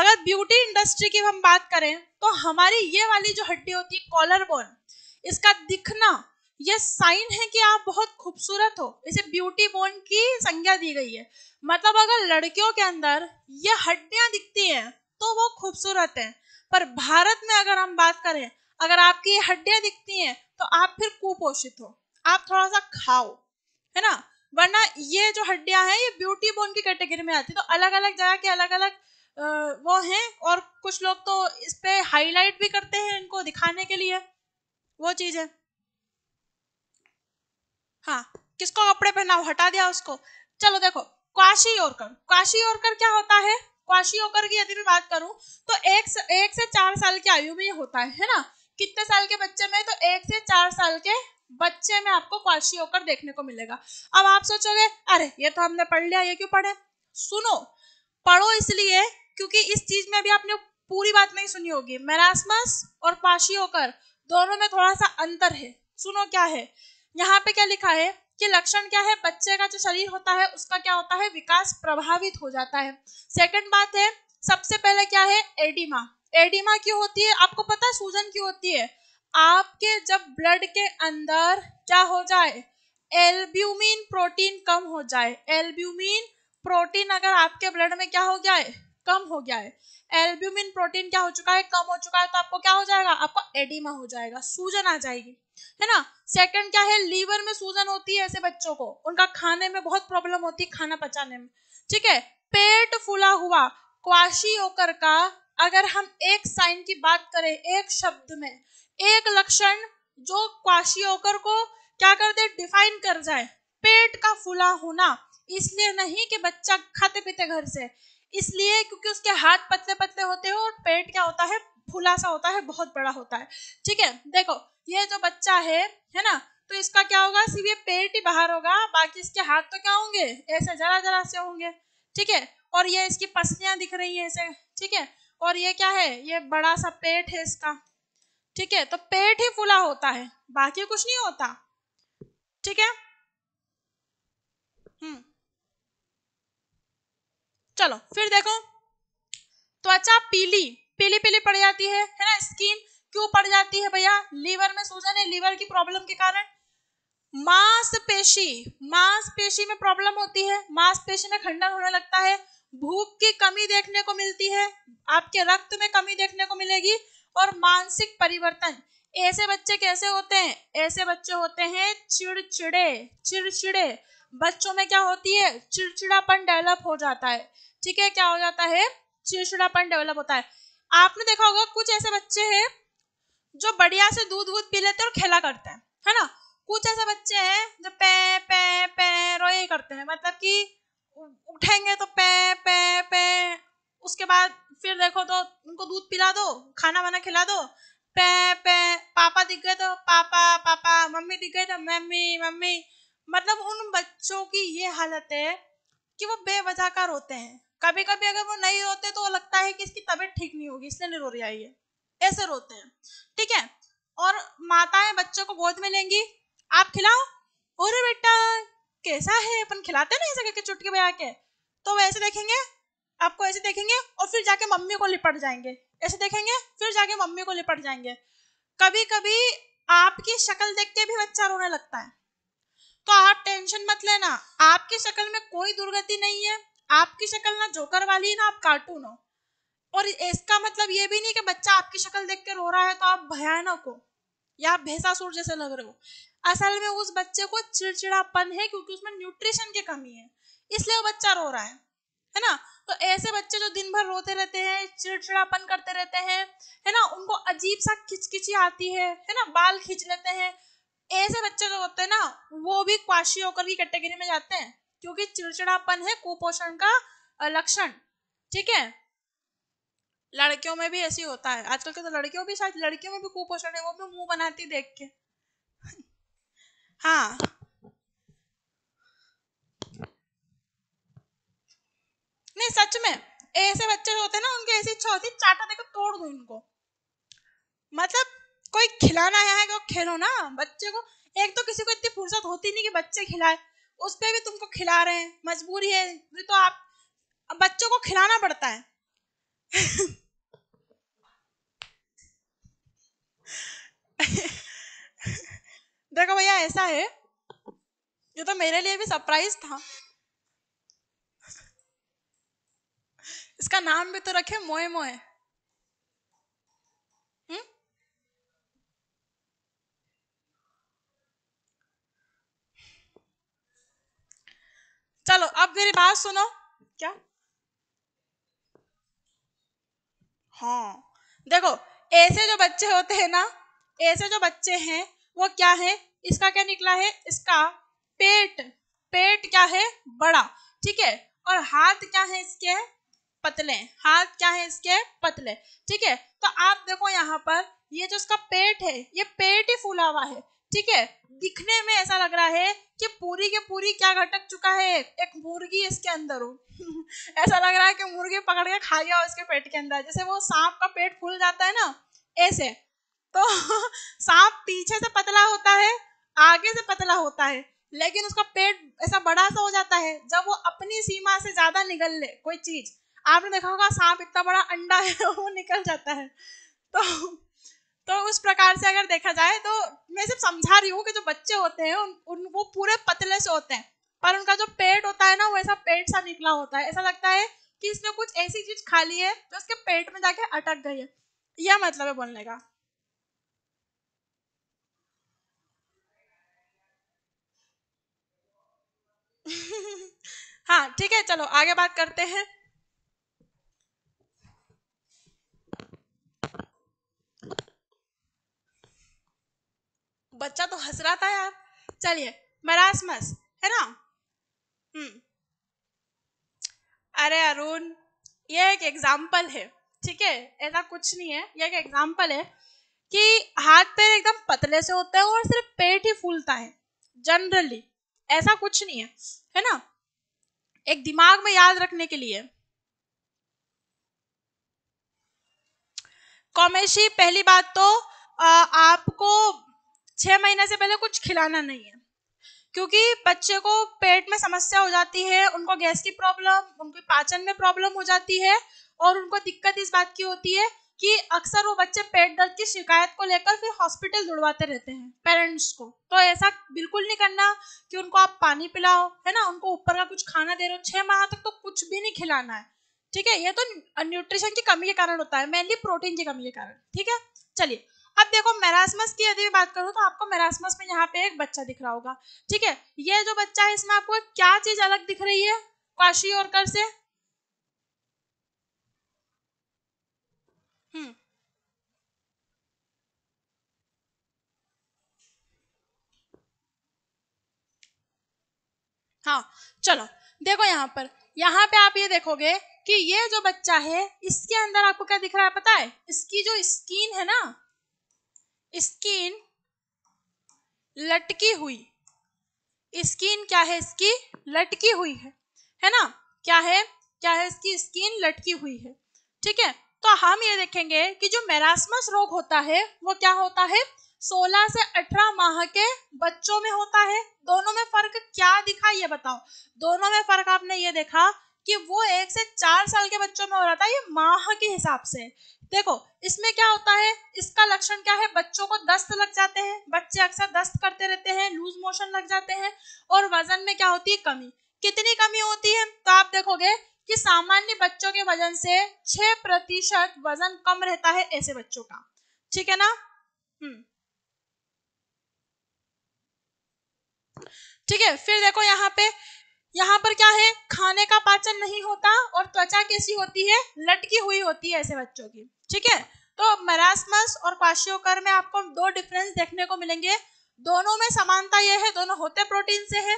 [SPEAKER 1] अगर ब्यूटी इंडस्ट्री की हम बात करें तो हमारी ये वाली जो हड्डी होती है कॉलर बोन इसका दिखना ये साइन है कि आप बहुत खूबसूरत हो इसे ब्यूटी बोन की संज्ञा दी गई है मतलब अगर लड़कियों के अंदर ये हड्डियां दिखती हैं तो वो खूबसूरत है पर भारत में अगर हम बात करें अगर आपकी ये हड्डियां दिखती हैं तो आप फिर कुपोषित हो आप थोड़ा सा खाओ है ना वरना ये जो हड्डियां हैं ये ब्यूटी बोन की कैटेगरी में आती है तो अलग अलग जगह के अलग अलग वो हैं और कुछ लोग तो इस पर हाईलाइट भी करते हैं इनको दिखाने के लिए वो चीज़ है हाँ किसको कपड़े पहनाओ हटा दिया उसको चलो देखो क्वाशी ओरकर क्वाशी ओरकर क्या होता है क्वाशी ओकर की यदि मैं बात करूं तो एक से, एक से चार साल की आयु में ये होता है है ना कितने साल के बच्चे में तो एक से चार साल के बच्चे में आपको क्वाशी ओकर देखने को मिलेगा अब आप सोचोगे अरे ये तो हमने पढ़ लिया ये क्यों पढ़े सुनो पढ़ो इसलिए क्योंकि इस चीज में भी आपने पूरी बात नहीं सुनी होगी मेरासमस और क्वाशी ओकर दोनों में थोड़ा सा अंतर है सुनो क्या है यहाँ पे क्या लिखा है कि लक्षण क्या है बच्चे का जो शरीर होता है उसका क्या होता है विकास प्रभावित हो जाता है सेकंड बात है सबसे पहले क्या है एडिमा एडिमा क्यों होती है आपको पता है सूजन क्यों होती है आपके जब ब्लड के अंदर क्या हो जाए एल्ब्यूमिन प्रोटीन कम हो जाए एल्ब्यूमिन प्रोटीन अगर आपके ब्लड में क्या हो गया है कम हो गया है एल्ब्यूमिन प्रोटीन क्या हो चुका है कम हो चुका है तो आपको क्या हो जाएगा आपको एडिमा हो जाएगा सूजन आ जाएगी है ना सेकंड क्या है लीवर में सूजन होती है ऐसे बच्चों को उनका खाने में बहुत प्रॉब्लम होती है खाना पचाने में ठीक है पेट फूला हुआ क्वाशी होकर का अगर हम एक साइन की बात करें एक शब्द में एक लक्षण जो क्वाशी होकर को क्या कर दे डिफाइन कर जाए पेट का फूला होना इसलिए नहीं कि बच्चा खाते पीते घर से इसलिए क्योंकि उसके हाथ पतले पतले होते हैं और पेट क्या होता है फुला सा होता है बहुत बड़ा होता है ठीक है देखो ये जो बच्चा है है ना तो इसका क्या होगा सिर्फ ये पेट ही बाहर होगा बाकी इसके हाथ तो क्या होंगे ऐसे जरा जरा से होंगे ठीक है और ये इसकी पसलियां दिख रही है ऐसे ठीक है और ये क्या है ये बड़ा सा पेट है इसका ठीक है तो पेट ही फूला होता है बाकी कुछ नहीं होता ठीक है हम्म चलो फिर देखो त्वचा पीली पीली पीली पड़ जाती है है ना स्किन क्यों पड़ जाती है भैया लीवर में सूजन है लीवर की प्रॉब्लम के कारण मांसपेशी मांसपेशी में प्रॉब्लम होती है मांसपेशी में खंडन होने लगता है भूख की कमी देखने को मिलती है आपके रक्त में कमी देखने को मिलेगी और मानसिक परिवर्तन ऐसे बच्चे कैसे होते हैं ऐसे बच्चे होते हैं चिड़चिड़े चिड़चिड़े बच्चों में क्या होती है चिड़चिड़ापन डेवलप हो जाता है ठीक है क्या हो जाता है चिड़चिड़ापन डेवलप होता है आपने देखा होगा कुछ ऐसे बच्चे हैं जो बढ़िया से दूध वूध पी लेते हैं और खेला करते हैं है ना कुछ ऐसे बच्चे हैं जो पे पे पे रोए करते हैं मतलब कि उठेंगे तो पे पे पे उसके बाद फिर देखो तो उनको दूध पिला दो खाना वाना खिला दो पे पे पापा दिख गए तो पापा पापा मम्मी दिख गए तो मम्मी मम्मी मतलब उन बच्चों की ये हालत है कि वो बेवजह का रोते हैं कभी कभी अगर वो नहीं रोते तो लगता है कि इसकी तबीयत ठीक नहीं होगी इसलिए नहीं रो रही आई है ऐसे रोते हैं ठीक है और माताएं बच्चों को गोद में लेंगी आप खिलाओ अरे बेटा कैसा है अपन खिलाते ना ऐसे करके चुटके बजा के तो ऐसे देखेंगे आपको ऐसे देखेंगे और फिर जाके मम्मी को लिपट जाएंगे ऐसे देखेंगे फिर जाके मम्मी को लिपट जाएंगे कभी कभी आपकी शक्ल देख के भी बच्चा रोने लगता है तो आप टेंशन मत लेना आपकी शक्ल में कोई दुर्गति नहीं है आपकी शक्ल ना जोकर वाली है ना आप कार्टून हो और इसका मतलब ये भी नहीं कि बच्चा आपकी शक्ल देख के रो रहा है तो आप भयानक हो या आप भैंसासुर जैसे लग रहे हो असल में उस बच्चे को चिड़चिड़ापन है क्योंकि उसमें न्यूट्रिशन की कमी है इसलिए वो बच्चा रो रहा है है ना तो ऐसे बच्चे जो दिन भर रोते रहते हैं चिड़चिड़ापन करते रहते हैं है ना उनको अजीब सा खिचखिची आती है है ना बाल खींच लेते हैं ऐसे बच्चे जो होते हैं ना वो भी क्वाशी होकर की कैटेगरी में जाते हैं क्योंकि चिड़चिड़ापन है कुपोषण का लक्षण ठीक है लड़कियों में भी ऐसी होता है आजकल के तो लड़कियों भी शायद लड़कियों में भी कुपोषण है वो भी मुंह बनाती देख के हाँ नहीं सच में ऐसे बच्चे जो होते हैं ना उनकी ऐसी इच्छा होती चाटा देखो तोड़ दू इनको मतलब कोई खिलाना है को खेलो ना बच्चे को एक तो किसी को इतनी फुर्सत होती नहीं कि बच्चे खिलाए उस पर भी तुमको खिला रहे हैं मजबूरी है तो आप बच्चों को खिलाना पड़ता है देखो भैया ऐसा है ये तो मेरे लिए भी सरप्राइज था इसका नाम भी तो रखे मोए मोए चलो अब मेरी बात सुनो क्या हाँ देखो ऐसे जो बच्चे होते हैं ना ऐसे जो बच्चे हैं वो क्या है इसका क्या निकला है इसका पेट पेट क्या है बड़ा ठीक है और हाथ क्या है इसके पतले हाथ क्या है इसके पतले ठीक है तो आप देखो यहाँ पर ये जो इसका पेट है ये पेट ही फूला हुआ है ठीक है दिखने में ऐसा लग रहा है कि पूरी के पूरी क्या घटक चुका है एक मुर्गी इसके अंदर हो ऐसा लग रहा है कि मुर्गी पकड़ के खा गया इसके पेट के अंदर जैसे वो सांप का पेट फूल जाता है ना ऐसे तो सांप पीछे से पतला होता है आगे से पतला होता है लेकिन उसका पेट ऐसा बड़ा सा हो जाता है जब वो अपनी सीमा से ज्यादा निकल ले कोई चीज आपने देखा होगा सांप इतना बड़ा अंडा है वो निकल जाता है तो तो उस प्रकार से अगर देखा जाए तो मैं सिर्फ समझा रही हूँ कि जो बच्चे होते हैं उन, उन वो पूरे पतले से होते हैं पर उनका जो पेट होता है ना वो ऐसा पेट सा निकला होता है ऐसा लगता है कि इसने कुछ ऐसी चीज खा ली है जो उसके पेट में जाके अटक गई है यह मतलब है बोलने का हाँ ठीक है चलो आगे बात करते हैं बच्चा तो हंस रहा था यार चलिए मरासमस है ना हम्म अरे अरुण ये एक एग्जाम्पल है ठीक है ऐसा कुछ नहीं है ये एक एग्जाम्पल है कि हाथ पैर एकदम पतले से होते हैं और सिर्फ पेट ही फूलता है जनरली ऐसा कुछ नहीं है है ना एक दिमाग में याद रखने के लिए कॉमेशी पहली बात तो आ, आपको छह महीने से पहले कुछ खिलाना नहीं है क्योंकि बच्चे को पेट में समस्या हो जाती है उनको गैस की प्रॉब्लम उनके पाचन में प्रॉब्लम हो जाती है और उनको दिक्कत इस बात की होती है कि अक्सर वो बच्चे पेट दर्द की शिकायत को लेकर फिर हॉस्पिटल दुड़वाते रहते हैं पेरेंट्स को तो ऐसा बिल्कुल नहीं करना कि उनको आप पानी पिलाओ है ना उनको ऊपर का कुछ खाना दे रहे हो छह माह तक तो कुछ भी नहीं खिलाना है ठीक है ये तो न्यूट्रिशन की कमी के कारण होता है मेनली प्रोटीन की कमी के कारण ठीक है चलिए अब देखो मेरासमस की यदि बात करूँ तो आपको मेरासमस में यहाँ पे एक बच्चा दिख रहा होगा ठीक है ये जो बच्चा है इसमें आपको क्या चीज अलग दिख रही है काशी और कर से हम्म हाँ चलो देखो यहाँ पर यहाँ पे आप ये देखोगे कि ये जो बच्चा है इसके अंदर आपको क्या दिख रहा है पता है इसकी जो स्किन है ना स्किन लटकी हुई स्किन क्या है इसकी लटकी हुई है है ना क्या है क्या है इसकी स्किन लटकी हुई है ठीक है तो हम ये देखेंगे कि जो मेरासमस रोग होता है वो क्या होता है 16 से 18 माह के बच्चों में होता है दोनों में फर्क क्या दिखा ये बताओ दोनों में फर्क आपने ये देखा कि वो एक से चार साल के बच्चों में हो रहा था ये माह के हिसाब से देखो इसमें क्या होता है इसका लक्षण क्या है बच्चों को दस्त लग जाते हैं बच्चे अक्सर दस्त करते रहते हैं लूज मोशन लग जाते हैं और वजन में क्या होती है कमी कितनी कमी होती है तो आप देखोगे कि सामान्य बच्चों के वजन से छह प्रतिशत वजन कम रहता है ऐसे बच्चों का ठीक है ना हम्म। ठीक है फिर देखो यहाँ पे यहाँ पर क्या है खाने का पाचन नहीं होता और त्वचा कैसी होती है लटकी हुई होती है ऐसे बच्चों की ठीक है तो मरासमस और क्वाशियोकर में आपको दो डिफरेंस देखने को मिलेंगे दोनों में समानता यह है दोनों होते प्रोटीन से है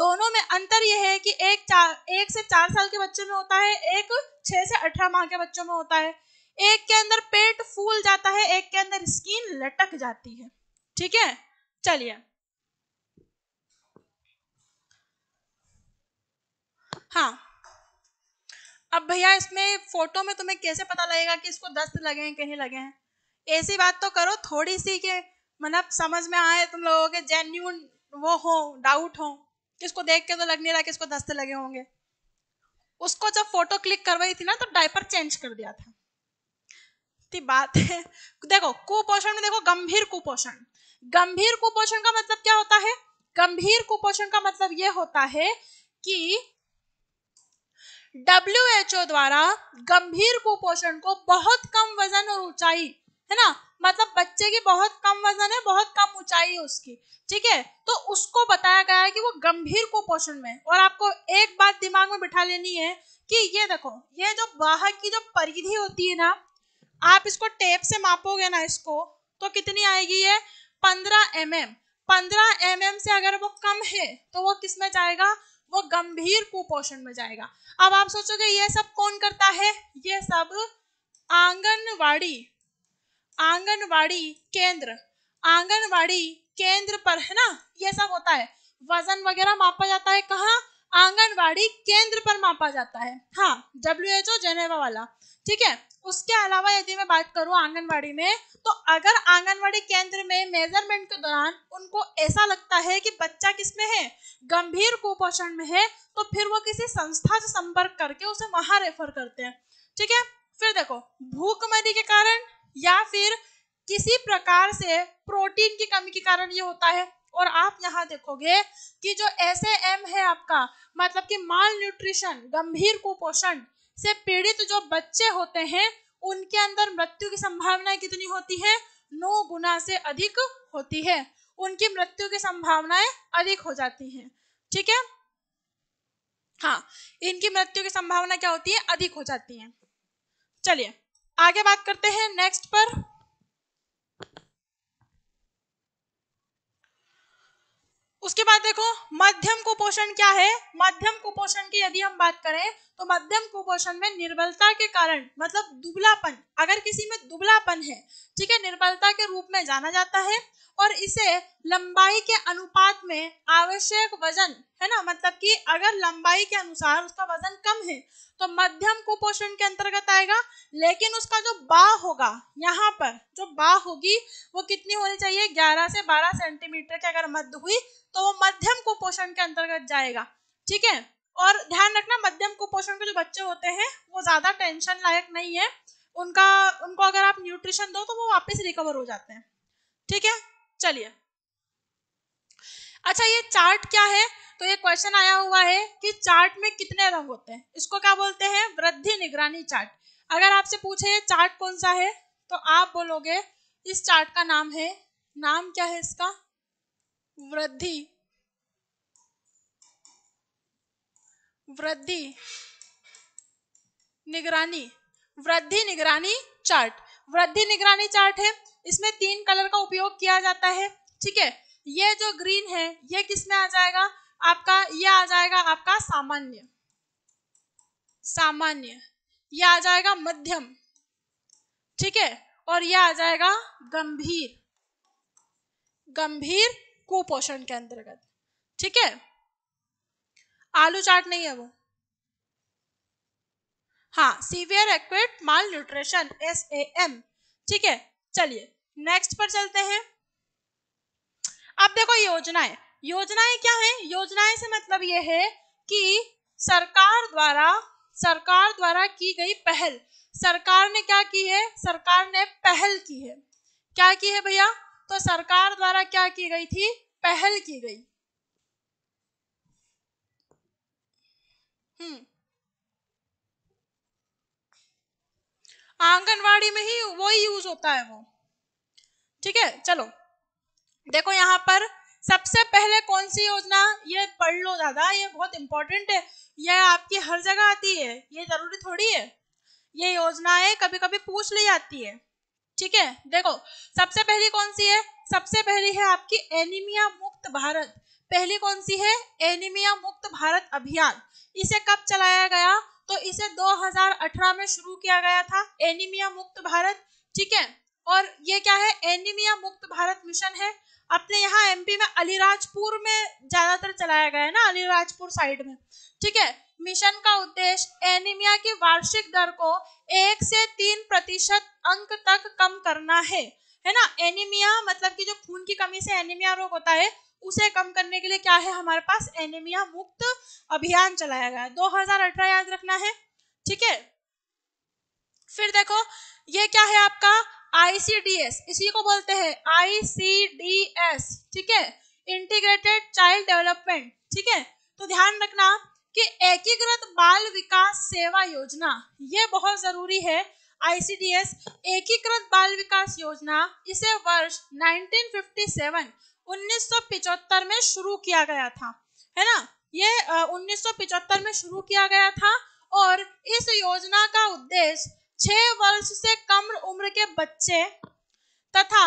[SPEAKER 1] दोनों में अंतर यह है कि एक चार एक से चार साल के बच्चों में होता है एक छह से अठारह माह के बच्चों में होता है एक के अंदर पेट फूल जाता है एक के अंदर स्किन लटक जाती है ठीक है चलिए हाँ अब भैया इसमें फोटो में तुम्हें कैसे पता लगेगा कि इसको दस्त लगे हैं कहीं लगे हैं ऐसी बात तो करो थोड़ी सी के मतलब समझ में आए तुम लोगों के जेन्यून वो हो डाउट हो किसको देख के तो लग नहीं रहा कि दस्त लगे होंगे उसको जब फोटो क्लिक करवाई थी ना तो डायपर चेंज कर दिया था थी बात है देखो कुपोषण में देखो गंभीर कुपोषण गंभीर कुपोषण का मतलब क्या होता है गंभीर कुपोषण का मतलब यह होता है कि डब्ल्यू द्वारा गंभीर कुपोषण को बहुत कम वजन और ऊंचाई है ना मतलब बच्चे की बहुत कम वजन है बहुत कम ऊंचाई है उसकी ठीक है तो उसको बताया गया है कि वो गंभीर कुपोषण में और आपको एक बात दिमाग में बिठा लेनी है कि ये देखो ये जो बाहर की जो परिधि होती है ना आप इसको टेप से मापोगे ना इसको तो कितनी आएगी ये पंद्रह एम एम पंद्रह एम एम से अगर वो कम है तो वो किसमें जाएगा वो गंभीर कुपोषण में जाएगा अब आप सोचोगे ये सब कौन करता है ये सब आंगनवाड़ी आंगनवाड़ी केंद्र आंगनवाड़ी केंद्र पर है ना ये सब होता है वजन वगैरह मापा जाता है कहाँ आंगनवाड़ी केंद्र पर मापा जाता है हाँ डब्ल्यू एच ओ जेनेवा वाला ठीक है उसके अलावा यदि मैं बात करूँ आंगनवाड़ी में तो अगर आंगनवाड़ी केंद्र में मेजरमेंट के दौरान उनको ऐसा लगता है कि बच्चा किस में है गंभीर कुपोषण में है तो फिर वो किसी संस्था से संपर्क करके उसे वहां रेफर करते हैं ठीक है फिर देखो भूखमरी के कारण या फिर किसी प्रकार से प्रोटीन की कमी के कारण ये होता है और आप यहाँ देखोगे कि जो एस एम है आपका मतलब कि माल न्यूट्रिशन गंभीर कुपोषण से पीड़ित जो बच्चे होते हैं उनके अंदर मृत्यु की संभावनाएं कितनी होती है नौ गुना से अधिक होती है उनकी मृत्यु की संभावनाएं अधिक हो जाती हैं ठीक है हाँ इनकी मृत्यु की संभावना क्या होती है अधिक हो जाती है चलिए आगे बात करते हैं नेक्स्ट पर उसके बाद देखो मध्यम कुपोषण क्या है मध्यम कुपोषण की यदि हम बात करें तो मध्यम कुपोषण में निर्बलता के कारण मतलब दुबलापन अगर किसी में दुबलापन है ठीक है निर्बलता के रूप में जाना जाता है और इसे लंबाई के अनुपात में आवश्यक वजन है ना मतलब कि अगर लंबाई के अनुसार उसका वजन कम है तो मध्यम कुपोषण के अंतर्गत आएगा लेकिन उसका जो बाह होगा यहाँ पर जो बाह होगी वो कितनी होनी चाहिए 11 से 12 सेंटीमीटर के अगर मध्य हुई तो वो मध्यम कुपोषण के अंतर्गत जाएगा ठीक है और ध्यान रखना मध्यम कुपोषण के जो बच्चे होते हैं वो ज्यादा टेंशन लायक नहीं है उनका उनको अगर आप न्यूट्रिशन दो तो वो वापस रिकवर हो जाते हैं ठीक है चलिए अच्छा ये चार्ट क्या है तो ये क्वेश्चन आया हुआ है कि चार्ट में कितने रंग होते हैं इसको क्या बोलते हैं वृद्धि निगरानी चार्ट अगर आपसे पूछे ये चार्ट कौन सा है तो आप बोलोगे इस चार्ट का नाम है नाम क्या है इसका वृद्धि वृद्धि निगरानी वृद्धि निगरानी चार्ट वृद्धि निगरानी चार्ट है इसमें तीन कलर का उपयोग किया जाता है ठीक है ये जो ग्रीन है ये किसमें आ जाएगा आपका ये आ जाएगा आपका सामान्य सामान्य ये आ जाएगा मध्यम ठीक है और यह आ जाएगा गंभीर गंभीर कुपोषण के अंतर्गत ठीक है आलू चाट नहीं है वो हाँ severe acute malnutrition S A M ठीक है चलिए नेक्स्ट पर चलते हैं अब देखो योजनाएं योजनाएं क्या है योजनाएं से मतलब ये है कि सरकार द्वारा सरकार द्वारा की गई पहल सरकार ने क्या की है सरकार ने पहल की है क्या की है भैया तो सरकार द्वारा क्या की गई थी पहल की गई हम्म आंगनवाड़ी में ही वो ही यूज होता है वो ठीक है चलो देखो यहाँ पर सबसे पहले कौन सी योजना ये पढ़ लो दादा ये बहुत इंपॉर्टेंट है यह आपकी हर जगह आती है ये जरूरी थोड़ी है ये योजनाएं कभी कभी पूछ ली जाती है ठीक है देखो सबसे पहली कौन सी है सबसे पहली है आपकी एनीमिया मुक्त भारत पहली कौन सी है एनीमिया मुक्त भारत अभियान इसे कब चलाया गया तो इसे 2018 में शुरू किया गया था एनीमिया मुक्त भारत ठीक है और ये क्या है एनीमिया मुक्त भारत मिशन है अपने यहाँ एमपी में अलीराजपुर में ज्यादातर चलाया गया है ना अलीराजपुर साइड में ठीक है मिशन का उद्देश्य एनीमिया की वार्षिक दर को एक से तीन प्रतिशत अंक तक कम करना है है ना एनीमिया मतलब कि जो खून की कमी से एनीमिया रोग होता है उसे कम करने के लिए क्या है हमारे पास एनीमिया मुक्त अभियान चलाया गया 2018 याद रखना है ठीक है फिर देखो ये क्या है आपका आईसीडीएस इसी को बोलते हैं आईसीडीएस ठीक है इंटीग्रेटेड चाइल्ड डेवलपमेंट ठीक है तो ध्यान रखना कि एकीकृत बाल विकास सेवा योजना ये बहुत जरूरी है आईसीडीएस एकीकृत बाल विकास योजना इसे वर्ष 1957 1975 में शुरू किया गया था है ना ये उन्नीस में शुरू किया गया था और इस योजना का उद्देश्य छह वर्ष से कम उम्र के बच्चे तथा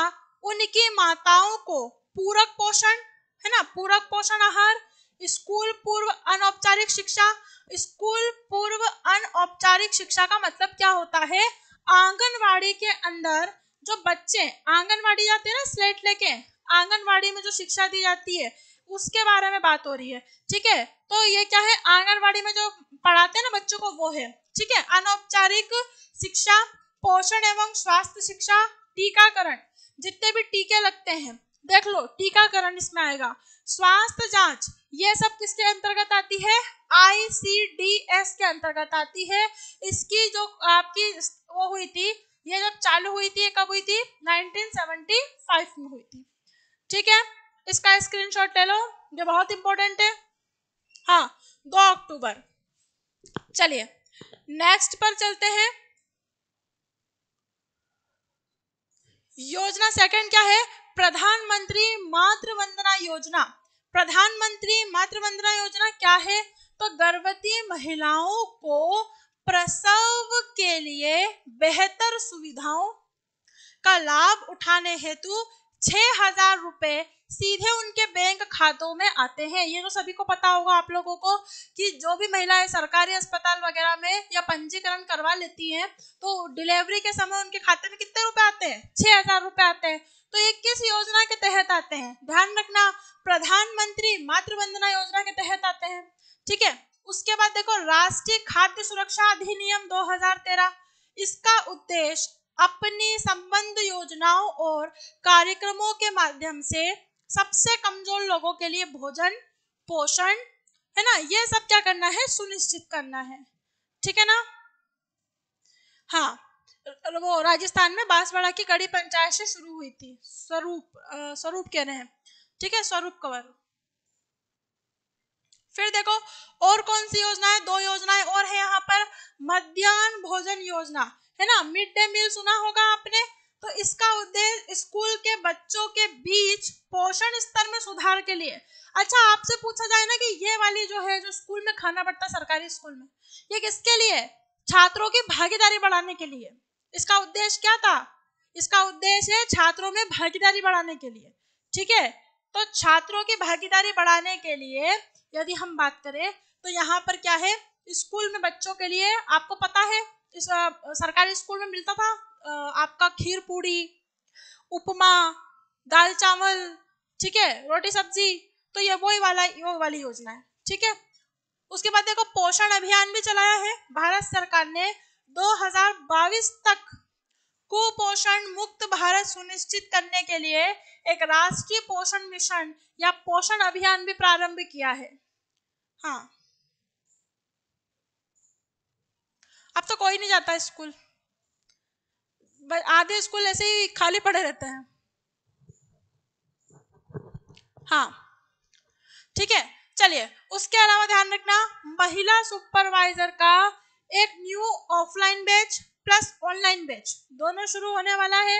[SPEAKER 1] उनकी माताओं को पूरक पोषण है ना पूरक पोषण आहार स्कूल पूर्व अनौपचारिक शिक्षा स्कूल पूर्व अनौपचारिक शिक्षा का मतलब क्या होता है आंगनवाड़ी के अंदर जो बच्चे आंगनवाड़ी जाते हैं ना स्लेट लेके आंगनवाड़ी में जो शिक्षा दी जाती है उसके बारे में बात हो रही है ठीक है तो ये क्या है आंगनवाड़ी में जो पढ़ाते हैं ना बच्चों को वो है ठीक है अनौपचारिक शिक्षा पोषण एवं स्वास्थ्य शिक्षा टीकाकरण जितने भी टीके लगते हैं देख लो टीकाकरण इसमें आएगा स्वास्थ्य जांच ये सब किसके अंतर्गत आती है आईसीडीएस के अंतर्गत आती है इसकी जो आपकी वो हुई थी ये जब चालू हुई थी कब हुई थी 1975 में हुई थी ठीक है इसका स्क्रीनशॉट ले लो ये बहुत इंपॉर्टेंट है हाँ दो अक्टूबर चलिए नेक्स्ट पर चलते हैं योजना सेकंड क्या है प्रधानमंत्री मातृ वंदना योजना प्रधानमंत्री मातृ वंदना योजना क्या है तो गर्भवती महिलाओं को प्रसव के लिए बेहतर सुविधाओं का लाभ उठाने हेतु छह हजार रुपए सीधे उनके बैंक खातों में आते हैं ये तो सभी को पता होगा आप लोगों को कि जो भी महिलाएं सरकारी अस्पताल वगैरह में या पंजीकरण करवा लेती हैं तो डिलीवरी के समय उनके खाते में कितने रुपए आते हैं छह हजार रुपए आते हैं तो ये किस योजना के तहत आते हैं ध्यान रखना प्रधानमंत्री मातृवंदना योजना के तहत आते हैं ठीक है उसके बाद देखो राष्ट्रीय खाद्य सुरक्षा अधिनियम दो इसका उद्देश्य अपनी संबंध योजनाओं और कार्यक्रमों के माध्यम से सबसे कमजोर लोगों के लिए भोजन पोषण है ना ये सब क्या करना है सुनिश्चित करना है ठीक है ना हाँ वो राजस्थान में बांसवाड़ा की कड़ी पंचायत से शुरू हुई थी स्वरूप स्वरूप कह रहे हैं ठीक है स्वरूप कवर फिर देखो और कौन सी योजना है दो योजनाएं और है यहाँ पर मध्यान्ह भोजन योजना है ना मिड डे मील सुना होगा आपने तो इसका उद्देश्य स्कूल के बच्चों के बीच पोषण स्तर में सुधार के लिए अच्छा आपसे पूछा जाए ना कि ये वाली जो है जो स्कूल में खाना पड़ता है सरकारी स्कूल में ये किसके लिए छात्रों की भागीदारी बढ़ाने के लिए इसका उद्देश्य क्या था इसका उद्देश्य है छात्रों में भागीदारी बढ़ाने के लिए ठीक है तो छात्रों की भागीदारी बढ़ाने के लिए यदि हम बात करें तो यहाँ पर क्या है स्कूल में बच्चों के लिए आपको पता है इस सरकारी स्कूल में मिलता था आपका खीर पूड़ी उपमा दाल चावल ठीक है रोटी सब्जी तो ये ही वाला वो वाली योजना है ठीक है उसके बाद देखो पोषण अभियान भी चलाया है भारत सरकार ने 2022 तक कुपोषण मुक्त भारत सुनिश्चित करने के लिए एक राष्ट्रीय पोषण मिशन या पोषण अभियान भी प्रारंभ किया है हाँ अब तो कोई नहीं जाता स्कूल आधे स्कूल ऐसे ही खाली पड़े रहते हैं हाँ ठीक है चलिए उसके अलावा ध्यान रखना महिला सुपरवाइजर का एक new offline batch plus online batch दोनों शुरू होने वाला है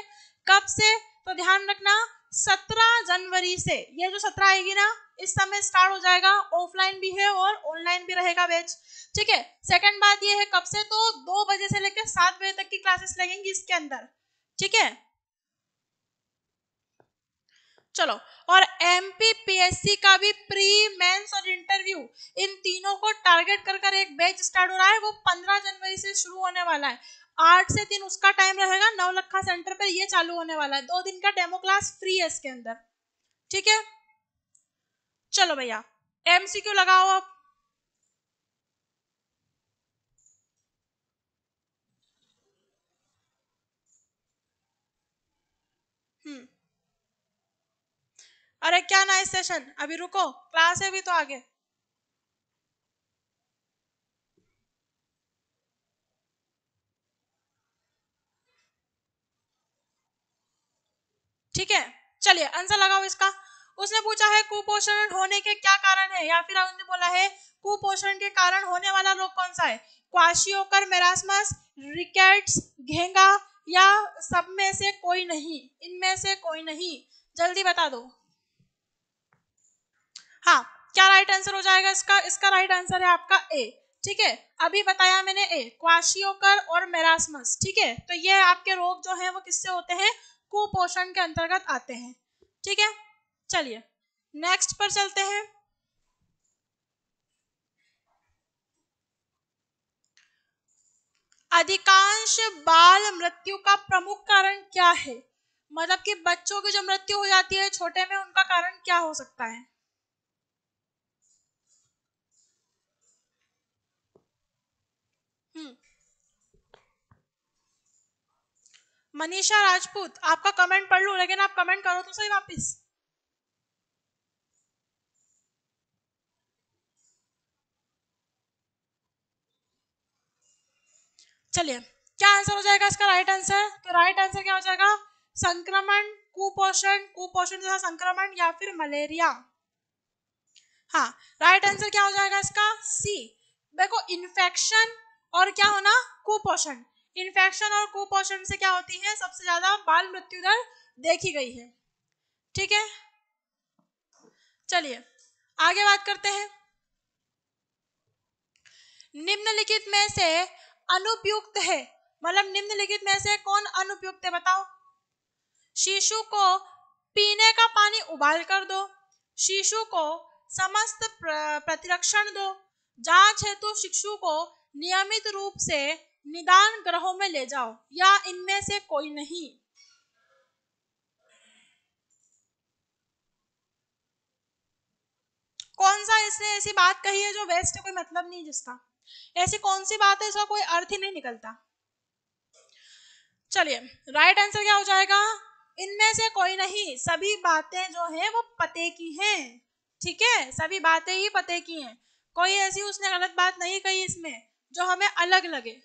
[SPEAKER 1] कब से तो ध्यान रखना सत्रह जनवरी से ये जो सत्रह आएगी ना इस समय स्टार्ट हो जाएगा ऑफलाइन भी है और ऑनलाइन भी रहेगा बैच ठीक है सेकंड बात ये है कब से तो दो बजे से लेकर सात बजे तक की क्लासेस लगेंगी इसके अंदर ठीक है चलो और एम पी का भी प्री मेंस और इंटरव्यू इन तीनों को टारगेट कर कर एक बैच स्टार्ट हो रहा है वो पंद्रह जनवरी से शुरू होने वाला है आठ से तीन उसका टाइम रहेगा नौ लखा सेंटर पर ये चालू होने वाला है दो दिन का डेमो क्लास फ्री है इसके अंदर ठीक है चलो भैया एमसीक्यू लगाओ अब हम्म अरे क्या नाइस सेशन अभी रुको क्लास है अभी तो आगे ठीक है चलिए आंसर लगाओ इसका उसने पूछा है कुपोषण होने के क्या कारण है या फिर उन्होंने बोला है कुपोषण के कारण होने वाला रोग कौन सा है क्वाशियोकर मेरासमस रिकेट्स घेंगा या सब में से कोई नहीं इनमें से कोई नहीं जल्दी बता दो हाँ क्या राइट आंसर हो जाएगा इसका इसका राइट आंसर है आपका ए ठीक है अभी बताया मैंने ए क्वाशियोकर और मेरासमस ठीक है तो ये आपके रोग जो है वो किससे होते हैं कुपोषण के अंतर्गत आते हैं ठीक है चलिए नेक्स्ट पर चलते हैं अधिकांश बाल मृत्यु का प्रमुख कारण क्या है मतलब कि बच्चों की जो मृत्यु हो जाती है छोटे में उनका कारण क्या हो सकता है हम्म। मनीषा राजपूत आपका कमेंट पढ़ लू लेकिन आप कमेंट करो तो सही वापस चलिए क्या आंसर हो जाएगा इसका राइट आंसर तो राइट आंसर क्या हो जाएगा संक्रमण कुपोषण कुपोषण जैसा संक्रमण या फिर मलेरिया हाँ राइट आंसर क्या हो जाएगा इसका सी देखो इन्फेक्शन और क्या होना कुपोषण इन्फेक्शन और कुपोषण से क्या होती है सबसे ज्यादा बाल मृत्यु दर देखी गई है ठीक है चलिए आगे बात करते हैं निम्नलिखित में से अनुपयुक्त है मतलब निम्नलिखित में से कौन अनुपयुक्त है बताओ शिशु को पीने का पानी उबाल कर दो शिशु को समस्त प्रतिरक्षण दो जांच है तो शिशु को नियमित रूप से निदान ग्रहों में ले जाओ या इनमें से कोई नहीं कौन सा इसने ऐसी बात कही है जो वेस्ट कोई मतलब नहीं जिसका ऐसी कौन सी बात है इसका कोई अर्थ ही नहीं निकलता चलिए राइट आंसर क्या हो जाएगा इनमें से कोई नहीं सभी बातें जो है वो पते की हैं ठीक है सभी बातें ही पते की हैं कोई ऐसी उसने गलत बात नहीं कही इसमें जो हमें अलग लगे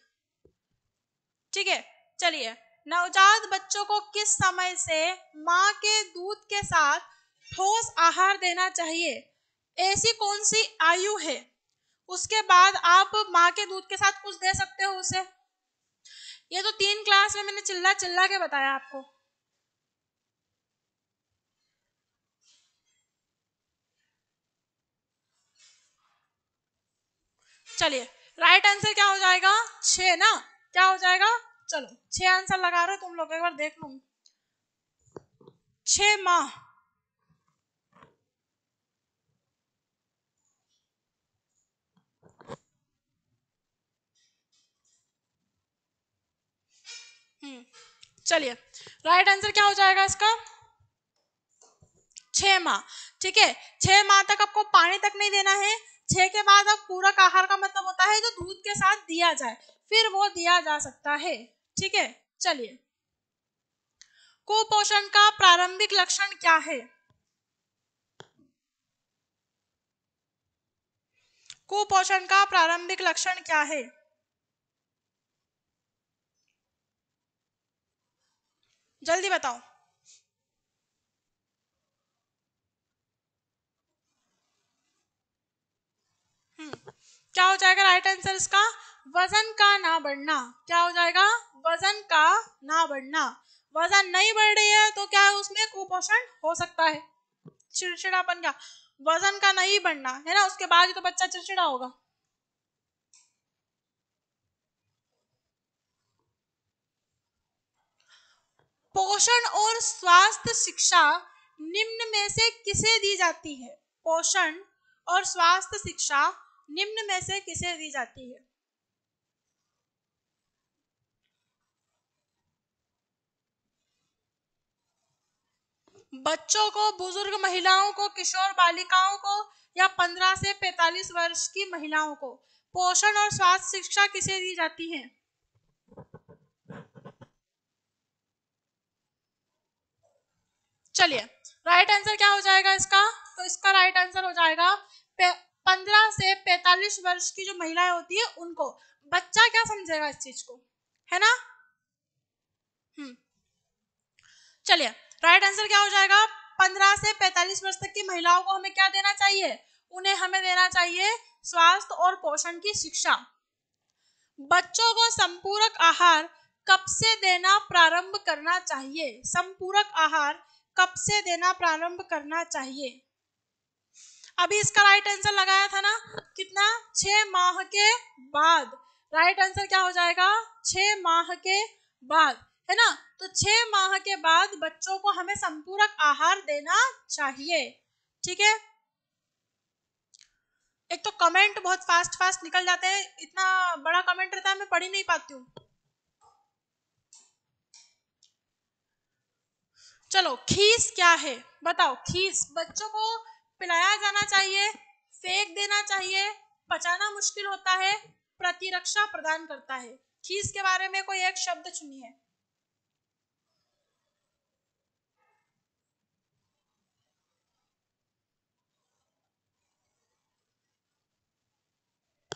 [SPEAKER 1] ठीक है चलिए नवजात बच्चों को किस समय से माँ के दूध के साथ ठोस आहार देना चाहिए ऐसी कौन सी आयु है उसके बाद आप माँ के दूध के साथ कुछ दे सकते हो उसे ये तो तीन क्लास में मैंने चिल्ला चिल्ला के बताया आपको चलिए राइट आंसर क्या हो जाएगा छ ना क्या हो जाएगा चलो छ आंसर लगा रहे तुम लोग एक बार देख लू छ माह हम्म, चलिए राइट आंसर क्या हो जाएगा इसका छह माह ठीक है छह माह तक आपको पानी तक नहीं देना है छह के बाद अब पूरक आहार का मतलब होता है जो दूध के साथ दिया जाए फिर वो दिया जा सकता है ठीक है चलिए कुपोषण का प्रारंभिक लक्षण क्या है कुपोषण का प्रारंभिक लक्षण क्या है जल्दी बताओ हम्म, क्या हो जाएगा राइट आंसर इसका वजन का ना बढ़ना क्या हो जाएगा वजन का ना बढ़ना वजन नहीं बढ़ रही है तो क्या है उसमें कुपोषण हो सकता है चिड़चिड़ापन क्या वजन का नहीं बढ़ना है ना उसके बाद ही तो बच्चा चिड़चिड़ा होगा पोषण और स्वास्थ्य शिक्षा निम्न में से किसे दी जाती है पोषण और स्वास्थ्य शिक्षा निम्न में से किसे दी जाती है बच्चों को बुजुर्ग महिलाओं को किशोर बालिकाओं को या 15 से 45 वर्ष की महिलाओं को पोषण और स्वास्थ्य शिक्षा किसे दी जाती है चलिए राइट आंसर क्या हो जाएगा इसका तो इसका राइट आंसर हो जाएगा पंद्रह से पैतालीस वर्ष की जो महिलाएं होती है उनको बच्चा क्या समझेगा इस चीज को है ना हम्म चलिए राइट आंसर क्या हो जाएगा पंद्रह से पैतालीस वर्ष तक की महिलाओं को हमें क्या देना चाहिए उन्हें हमें देना चाहिए स्वास्थ्य और पोषण की शिक्षा बच्चों को संपूरक आहार कब से देना प्रारंभ करना चाहिए संपूरक आहार कब से देना प्रारंभ करना चाहिए अभी इसका राइट आंसर लगाया था ना कितना छ माह के बाद राइट आंसर क्या हो जाएगा छ माह के बाद है ना तो छ माह के बाद बच्चों को हमें संपूरक आहार देना चाहिए ठीक है एक तो कमेंट बहुत फास्ट फास्ट निकल जाते हैं इतना बड़ा कमेंट रहता है मैं पढ़ ही नहीं पाती हूँ चलो खीस क्या है बताओ खीस बच्चों को पिलाया जाना चाहिए फेंक देना चाहिए पचाना मुश्किल होता है प्रतिरक्षा प्रदान करता है खीस के बारे में कोई एक शब्द चुनिए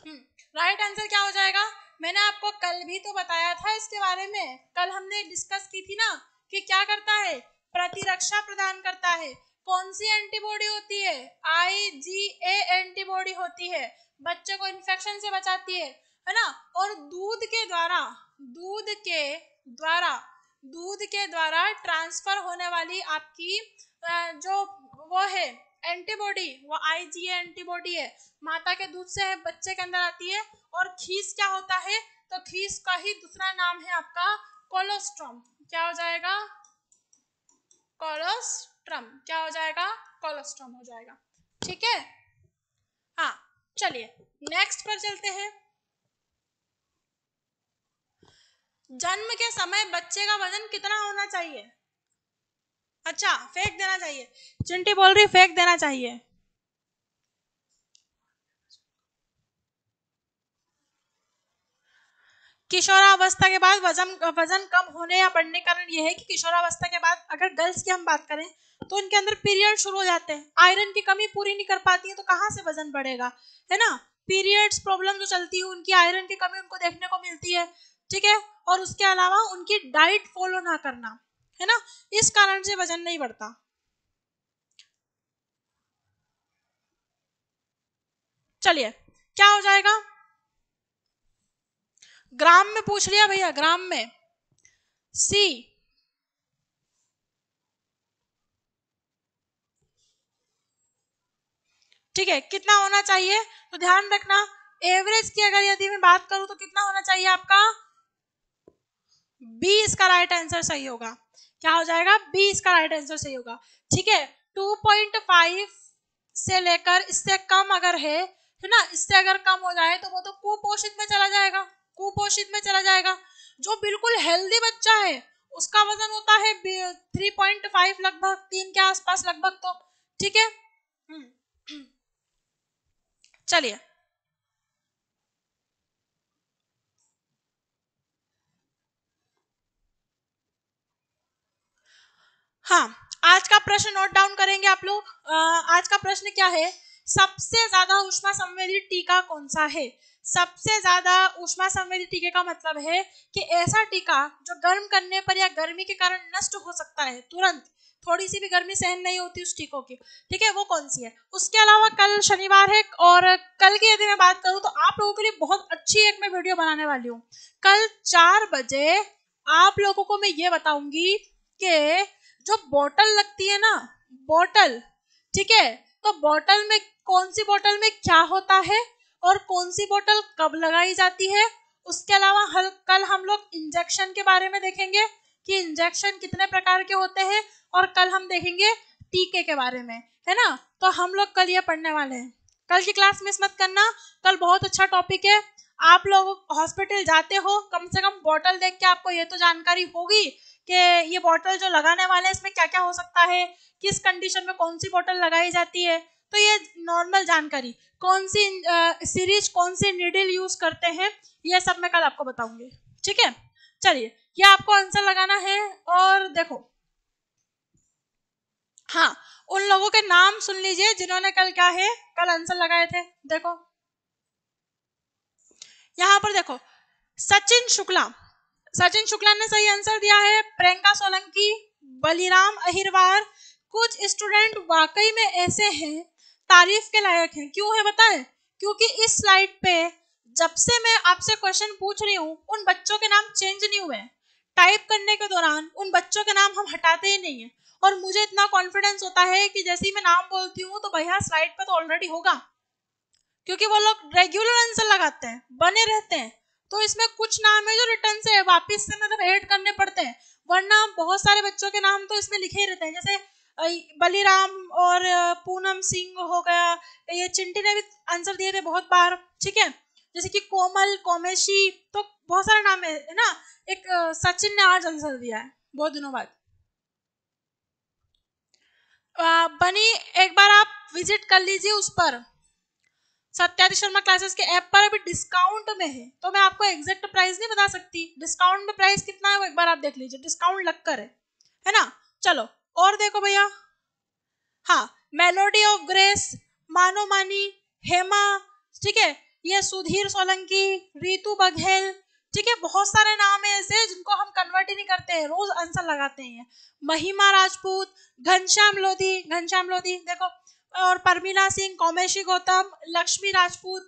[SPEAKER 1] राइट हम्म, आंसर क्या हो जाएगा मैंने आपको कल भी तो बताया था इसके बारे में कल हमने डिस्कस की थी ना कि क्या करता है प्रतिरक्षा प्रदान करता है कौन सी एंटीबॉडी होती है आई जी ए एंटीबॉडी होती है बच्चे को इन्फेक्शन से बचाती है है ना और दूध के द्वारा दूध के द्वारा दूध के द्वारा ट्रांसफर होने वाली आपकी जो वो है एंटीबॉडी वो आईजीए एंटीबॉडी है माता के दूध से है बच्चे के अंदर आती है और खीस क्या होता है तो खीस का ही दूसरा नाम है आपका कोलोस्ट्रॉम क्या हो जाएगा कोलोस्ट्रम क्या हो जाएगा कोलोस्ट्रम हो जाएगा ठीक है हाँ चलिए नेक्स्ट पर चलते हैं जन्म के समय बच्चे का वजन कितना होना चाहिए अच्छा फेंक देना चाहिए चिंटी बोल रही फेंक देना चाहिए किशोरावस्था के बाद वजन वजन कम होने या बढ़ने का कारण यह है कि किशोरावस्था के बाद अगर गर्ल्स की हम बात करें तो उनके अंदर पीरियड शुरू हो जाते हैं आयरन की कमी पूरी नहीं कर पाती है तो कहाँ से वजन बढ़ेगा है ना पीरियड्स प्रॉब्लम जो चलती है उनकी आयरन की कमी उनको देखने को मिलती है ठीक है और उसके अलावा उनकी डाइट फॉलो ना करना है ना इस कारण से वजन नहीं बढ़ता चलिए क्या हो जाएगा ग्राम में पूछ लिया भैया ग्राम में सी ठीक है कितना होना चाहिए तो ध्यान रखना एवरेज की अगर यदि मैं बात करूं तो कितना होना चाहिए आपका बी इसका राइट आंसर सही होगा क्या हो जाएगा बी इसका राइट आंसर सही होगा ठीक है 2.5 से लेकर इससे कम अगर है है ना इससे अगर कम हो जाए तो वो तो कुपोषित में चला जाएगा कुपोषित में चला जाएगा जो बिल्कुल हेल्दी बच्चा है उसका वजन होता है थ्री पॉइंट फाइव लगभग तीन के आसपास लगभग तो ठीक है हम्म। चलिए हाँ आज का प्रश्न नोट डाउन करेंगे आप लोग आज का प्रश्न क्या है सबसे ज्यादा उष्मा संवेदी टीका कौन सा है सबसे ज्यादा उष्मा संवेदी टीके का मतलब है कि ऐसा टीका जो गर्म करने पर या गर्मी के कारण नष्ट हो सकता है तुरंत थोड़ी सी भी गर्मी सहन नहीं होती उस टीकों की ठीक है वो कौन सी है उसके अलावा कल शनिवार है और कल की यदि मैं बात करूँ तो आप लोगों के लिए बहुत अच्छी एक मैं वीडियो बनाने वाली हूँ कल चार बजे आप लोगों को मैं ये बताऊंगी कि जो बॉटल लगती है ना बॉटल ठीक है तो बॉटल में कौन सी बॉटल में क्या होता है और कौन सी बोतल कब लगाई जाती है उसके अलावा हल कल हम लोग इंजेक्शन के बारे में देखेंगे कि इंजेक्शन कितने प्रकार के होते हैं और कल हम देखेंगे टीके के बारे में है ना तो हम लोग कल ये पढ़ने वाले हैं कल की क्लास मिस मत करना कल बहुत अच्छा टॉपिक है आप लोग हॉस्पिटल जाते हो कम से कम बॉटल देख के आपको ये तो जानकारी होगी कि ये बॉटल जो लगाने वाले हैं इसमें क्या क्या हो सकता है किस कंडीशन में कौन सी बॉटल लगाई जाती है तो ये नॉर्मल जानकारी कौन सी सीरीज कौन से निडिल यूज करते हैं ये सब मैं कल आपको बताऊंगी ठीक है चलिए ये आपको आंसर लगाना है और देखो हाँ उन लोगों के नाम सुन लीजिए जिन्होंने कल क्या है कल आंसर लगाए थे देखो यहां पर देखो सचिन शुक्ला सचिन शुक्ला ने सही आंसर दिया है प्रियंका सोलंकी बलिराम अहिरवार कुछ स्टूडेंट वाकई में ऐसे हैं तारीफ के लायक है क्यों है बताए क्योंकि इस स्लाइड पे जब से मैं आपसे क्वेश्चन पूछ रही हूँ उन बच्चों के नाम चेंज नहीं हुए टाइप करने के दौरान उन बच्चों के नाम हम हटाते ही नहीं है और मुझे इतना कॉन्फिडेंस होता है कि जैसे ही मैं नाम बोलती हूँ तो भैया स्लाइड पर तो ऑलरेडी होगा क्योंकि वो लोग रेगुलर आंसर लगाते हैं बने रहते हैं तो इसमें कुछ नाम है जो रिटर्न से वापस से मतलब ऐड करने पड़ते हैं वरना बहुत सारे बच्चों के नाम तो इसमें लिखे ही रहते हैं जैसे बलिराम और पूनम सिंह हो गया ये चिंटी ने भी आंसर दिए थे बहुत बार ठीक है जैसे कि कोमल कोमेशी तो बहुत सारे नाम है ना एक सचिन ने आज आंसर दिया है बहुत दिनों बाद बनी एक बार आप विजिट कर लीजिए उस पर सत्याधि शर्मा क्लासेस के ऐप पर अभी डिस्काउंट में है तो मैं आपको एग्जैक्ट प्राइस नहीं बता सकती डिस्काउंट में प्राइस कितना है वो एक बार आप देख लीजिए डिस्काउंट लगकर है है ना चलो और देखो भैया हाँ मेलोडी ऑफ ग्रेस मानो मानी हेमा ठीक है ये सुधीर सोलंकी रितु बघेल ठीक है बहुत सारे नाम है ऐसे जिनको हम कन्वर्ट ही नहीं करते हैं रोज आंसर लगाते हैं महिमा राजपूत घनश्याम लोधी घनश्याम लोधी देखो और परमीला सिंह कौमेशी गौतम लक्ष्मी राजपूत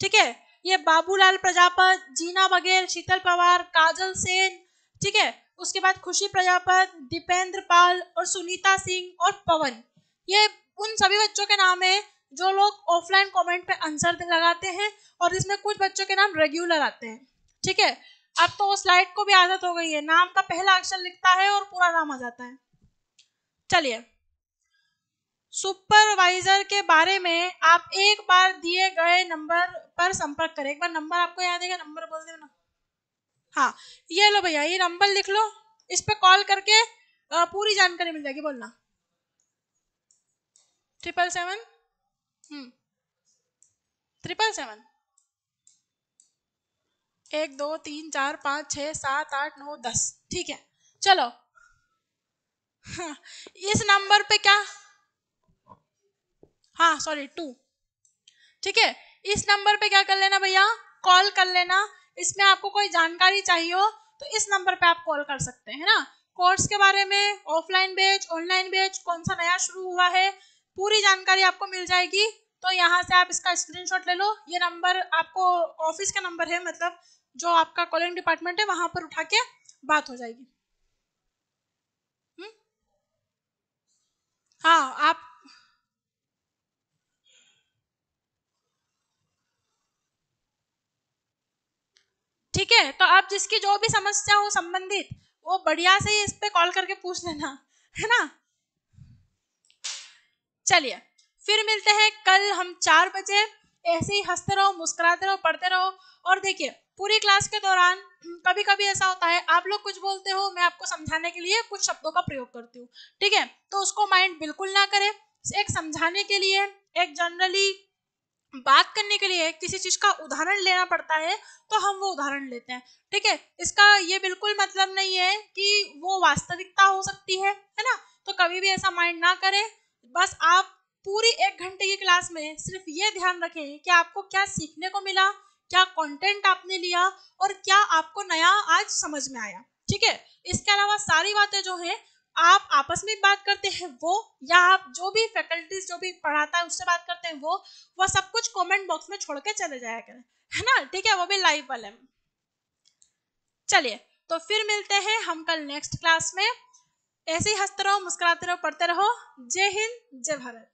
[SPEAKER 1] ठीक है ये बाबूलाल प्रजापत जीना बघेल शीतल पवार काजल सेन ठीक है उसके बाद खुशी प्रजापत दीपेंद्र पाल और सुनीता सिंह और पवन ये उन सभी बच्चों के नाम है जो लोग ऑफलाइन कमेंट पे आंसर लगाते हैं और इसमें कुछ बच्चों के नाम रेगुलर आते हैं ठीक है अब तो स्लाइड को भी आदत हो गई है नाम का पहला अक्षर लिखता है और पूरा नाम आ जाता है चलिए सुपरवाइजर के बारे में आप एक बार दिए गए नंबर पर संपर्क करें एक बार नंबर आपको याद है क्या नंबर बोल देना हाँ ये लो भैया ये नंबर लिख लो इस पर कॉल करके पूरी जानकारी मिल जाएगी बोलना ट्रिपल सेवन ट्रिपल सेवन एक दो तीन चार पाँच छह सात आठ नौ दस ठीक है चलो हाँ, इस नंबर पे क्या हाँ सॉरी टू ठीक है इस नंबर पे क्या कर लेना भैया कॉल कर लेना इसमें आपको कोई जानकारी चाहिए हो तो इस नंबर पे आप कॉल कर सकते हैं ना कोर्स के बारे में ऑफलाइन बेच ऑनलाइन बेच कौन सा नया शुरू हुआ है पूरी जानकारी आपको मिल जाएगी तो यहाँ से आप इसका स्क्रीनशॉट ले लो ये नंबर आपको ऑफिस का नंबर है मतलब जो आपका कॉलिंग डिपार्टमेंट है वहां पर उठा के बात हो जाएगी हम्म? हाँ आप ठीक है तो आप जिसकी जो भी समस्या हो संबंधित वो बढ़िया से ही इस पे कॉल करके पूछ लेना है ना चलिए फिर मिलते हैं कल हम चार बजे ऐसे ही हंसते रहो मुस्कुराते रहो पढ़ते रहो और देखिए पूरी क्लास के दौरान कभी कभी ऐसा होता है आप लोग कुछ बोलते हो मैं आपको समझाने के लिए कुछ शब्दों का प्रयोग करती हूँ ठीक है तो उसको माइंड बिल्कुल ना करे एक समझाने के लिए एक जनरली बात करने के लिए किसी चीज का उदाहरण लेना पड़ता है तो हम वो उदाहरण लेते हैं ठीक है इसका ये बिल्कुल मतलब नहीं है कि वो वास्तविकता हो सकती है है ना तो कभी भी ऐसा माइंड ना करें बस आप पूरी एक घंटे की क्लास में सिर्फ ये ध्यान रखें कि आपको क्या सीखने को मिला क्या कंटेंट आपने लिया और क्या आपको नया आज समझ में आया ठीक है इसके अलावा सारी बातें जो है आप आपस में बात करते हैं वो या आप जो भी फैकल्टीज जो भी पढ़ाता है उससे बात करते हैं वो वह सब कुछ कमेंट बॉक्स में छोड़ के चले जाया करें है ना ठीक है वो भी लाइव वाले में चलिए तो फिर मिलते हैं हम कल नेक्स्ट क्लास में ऐसे ही हंसते रहो मुस्कुराते रहो पढ़ते रहो जय हिंद जय भारत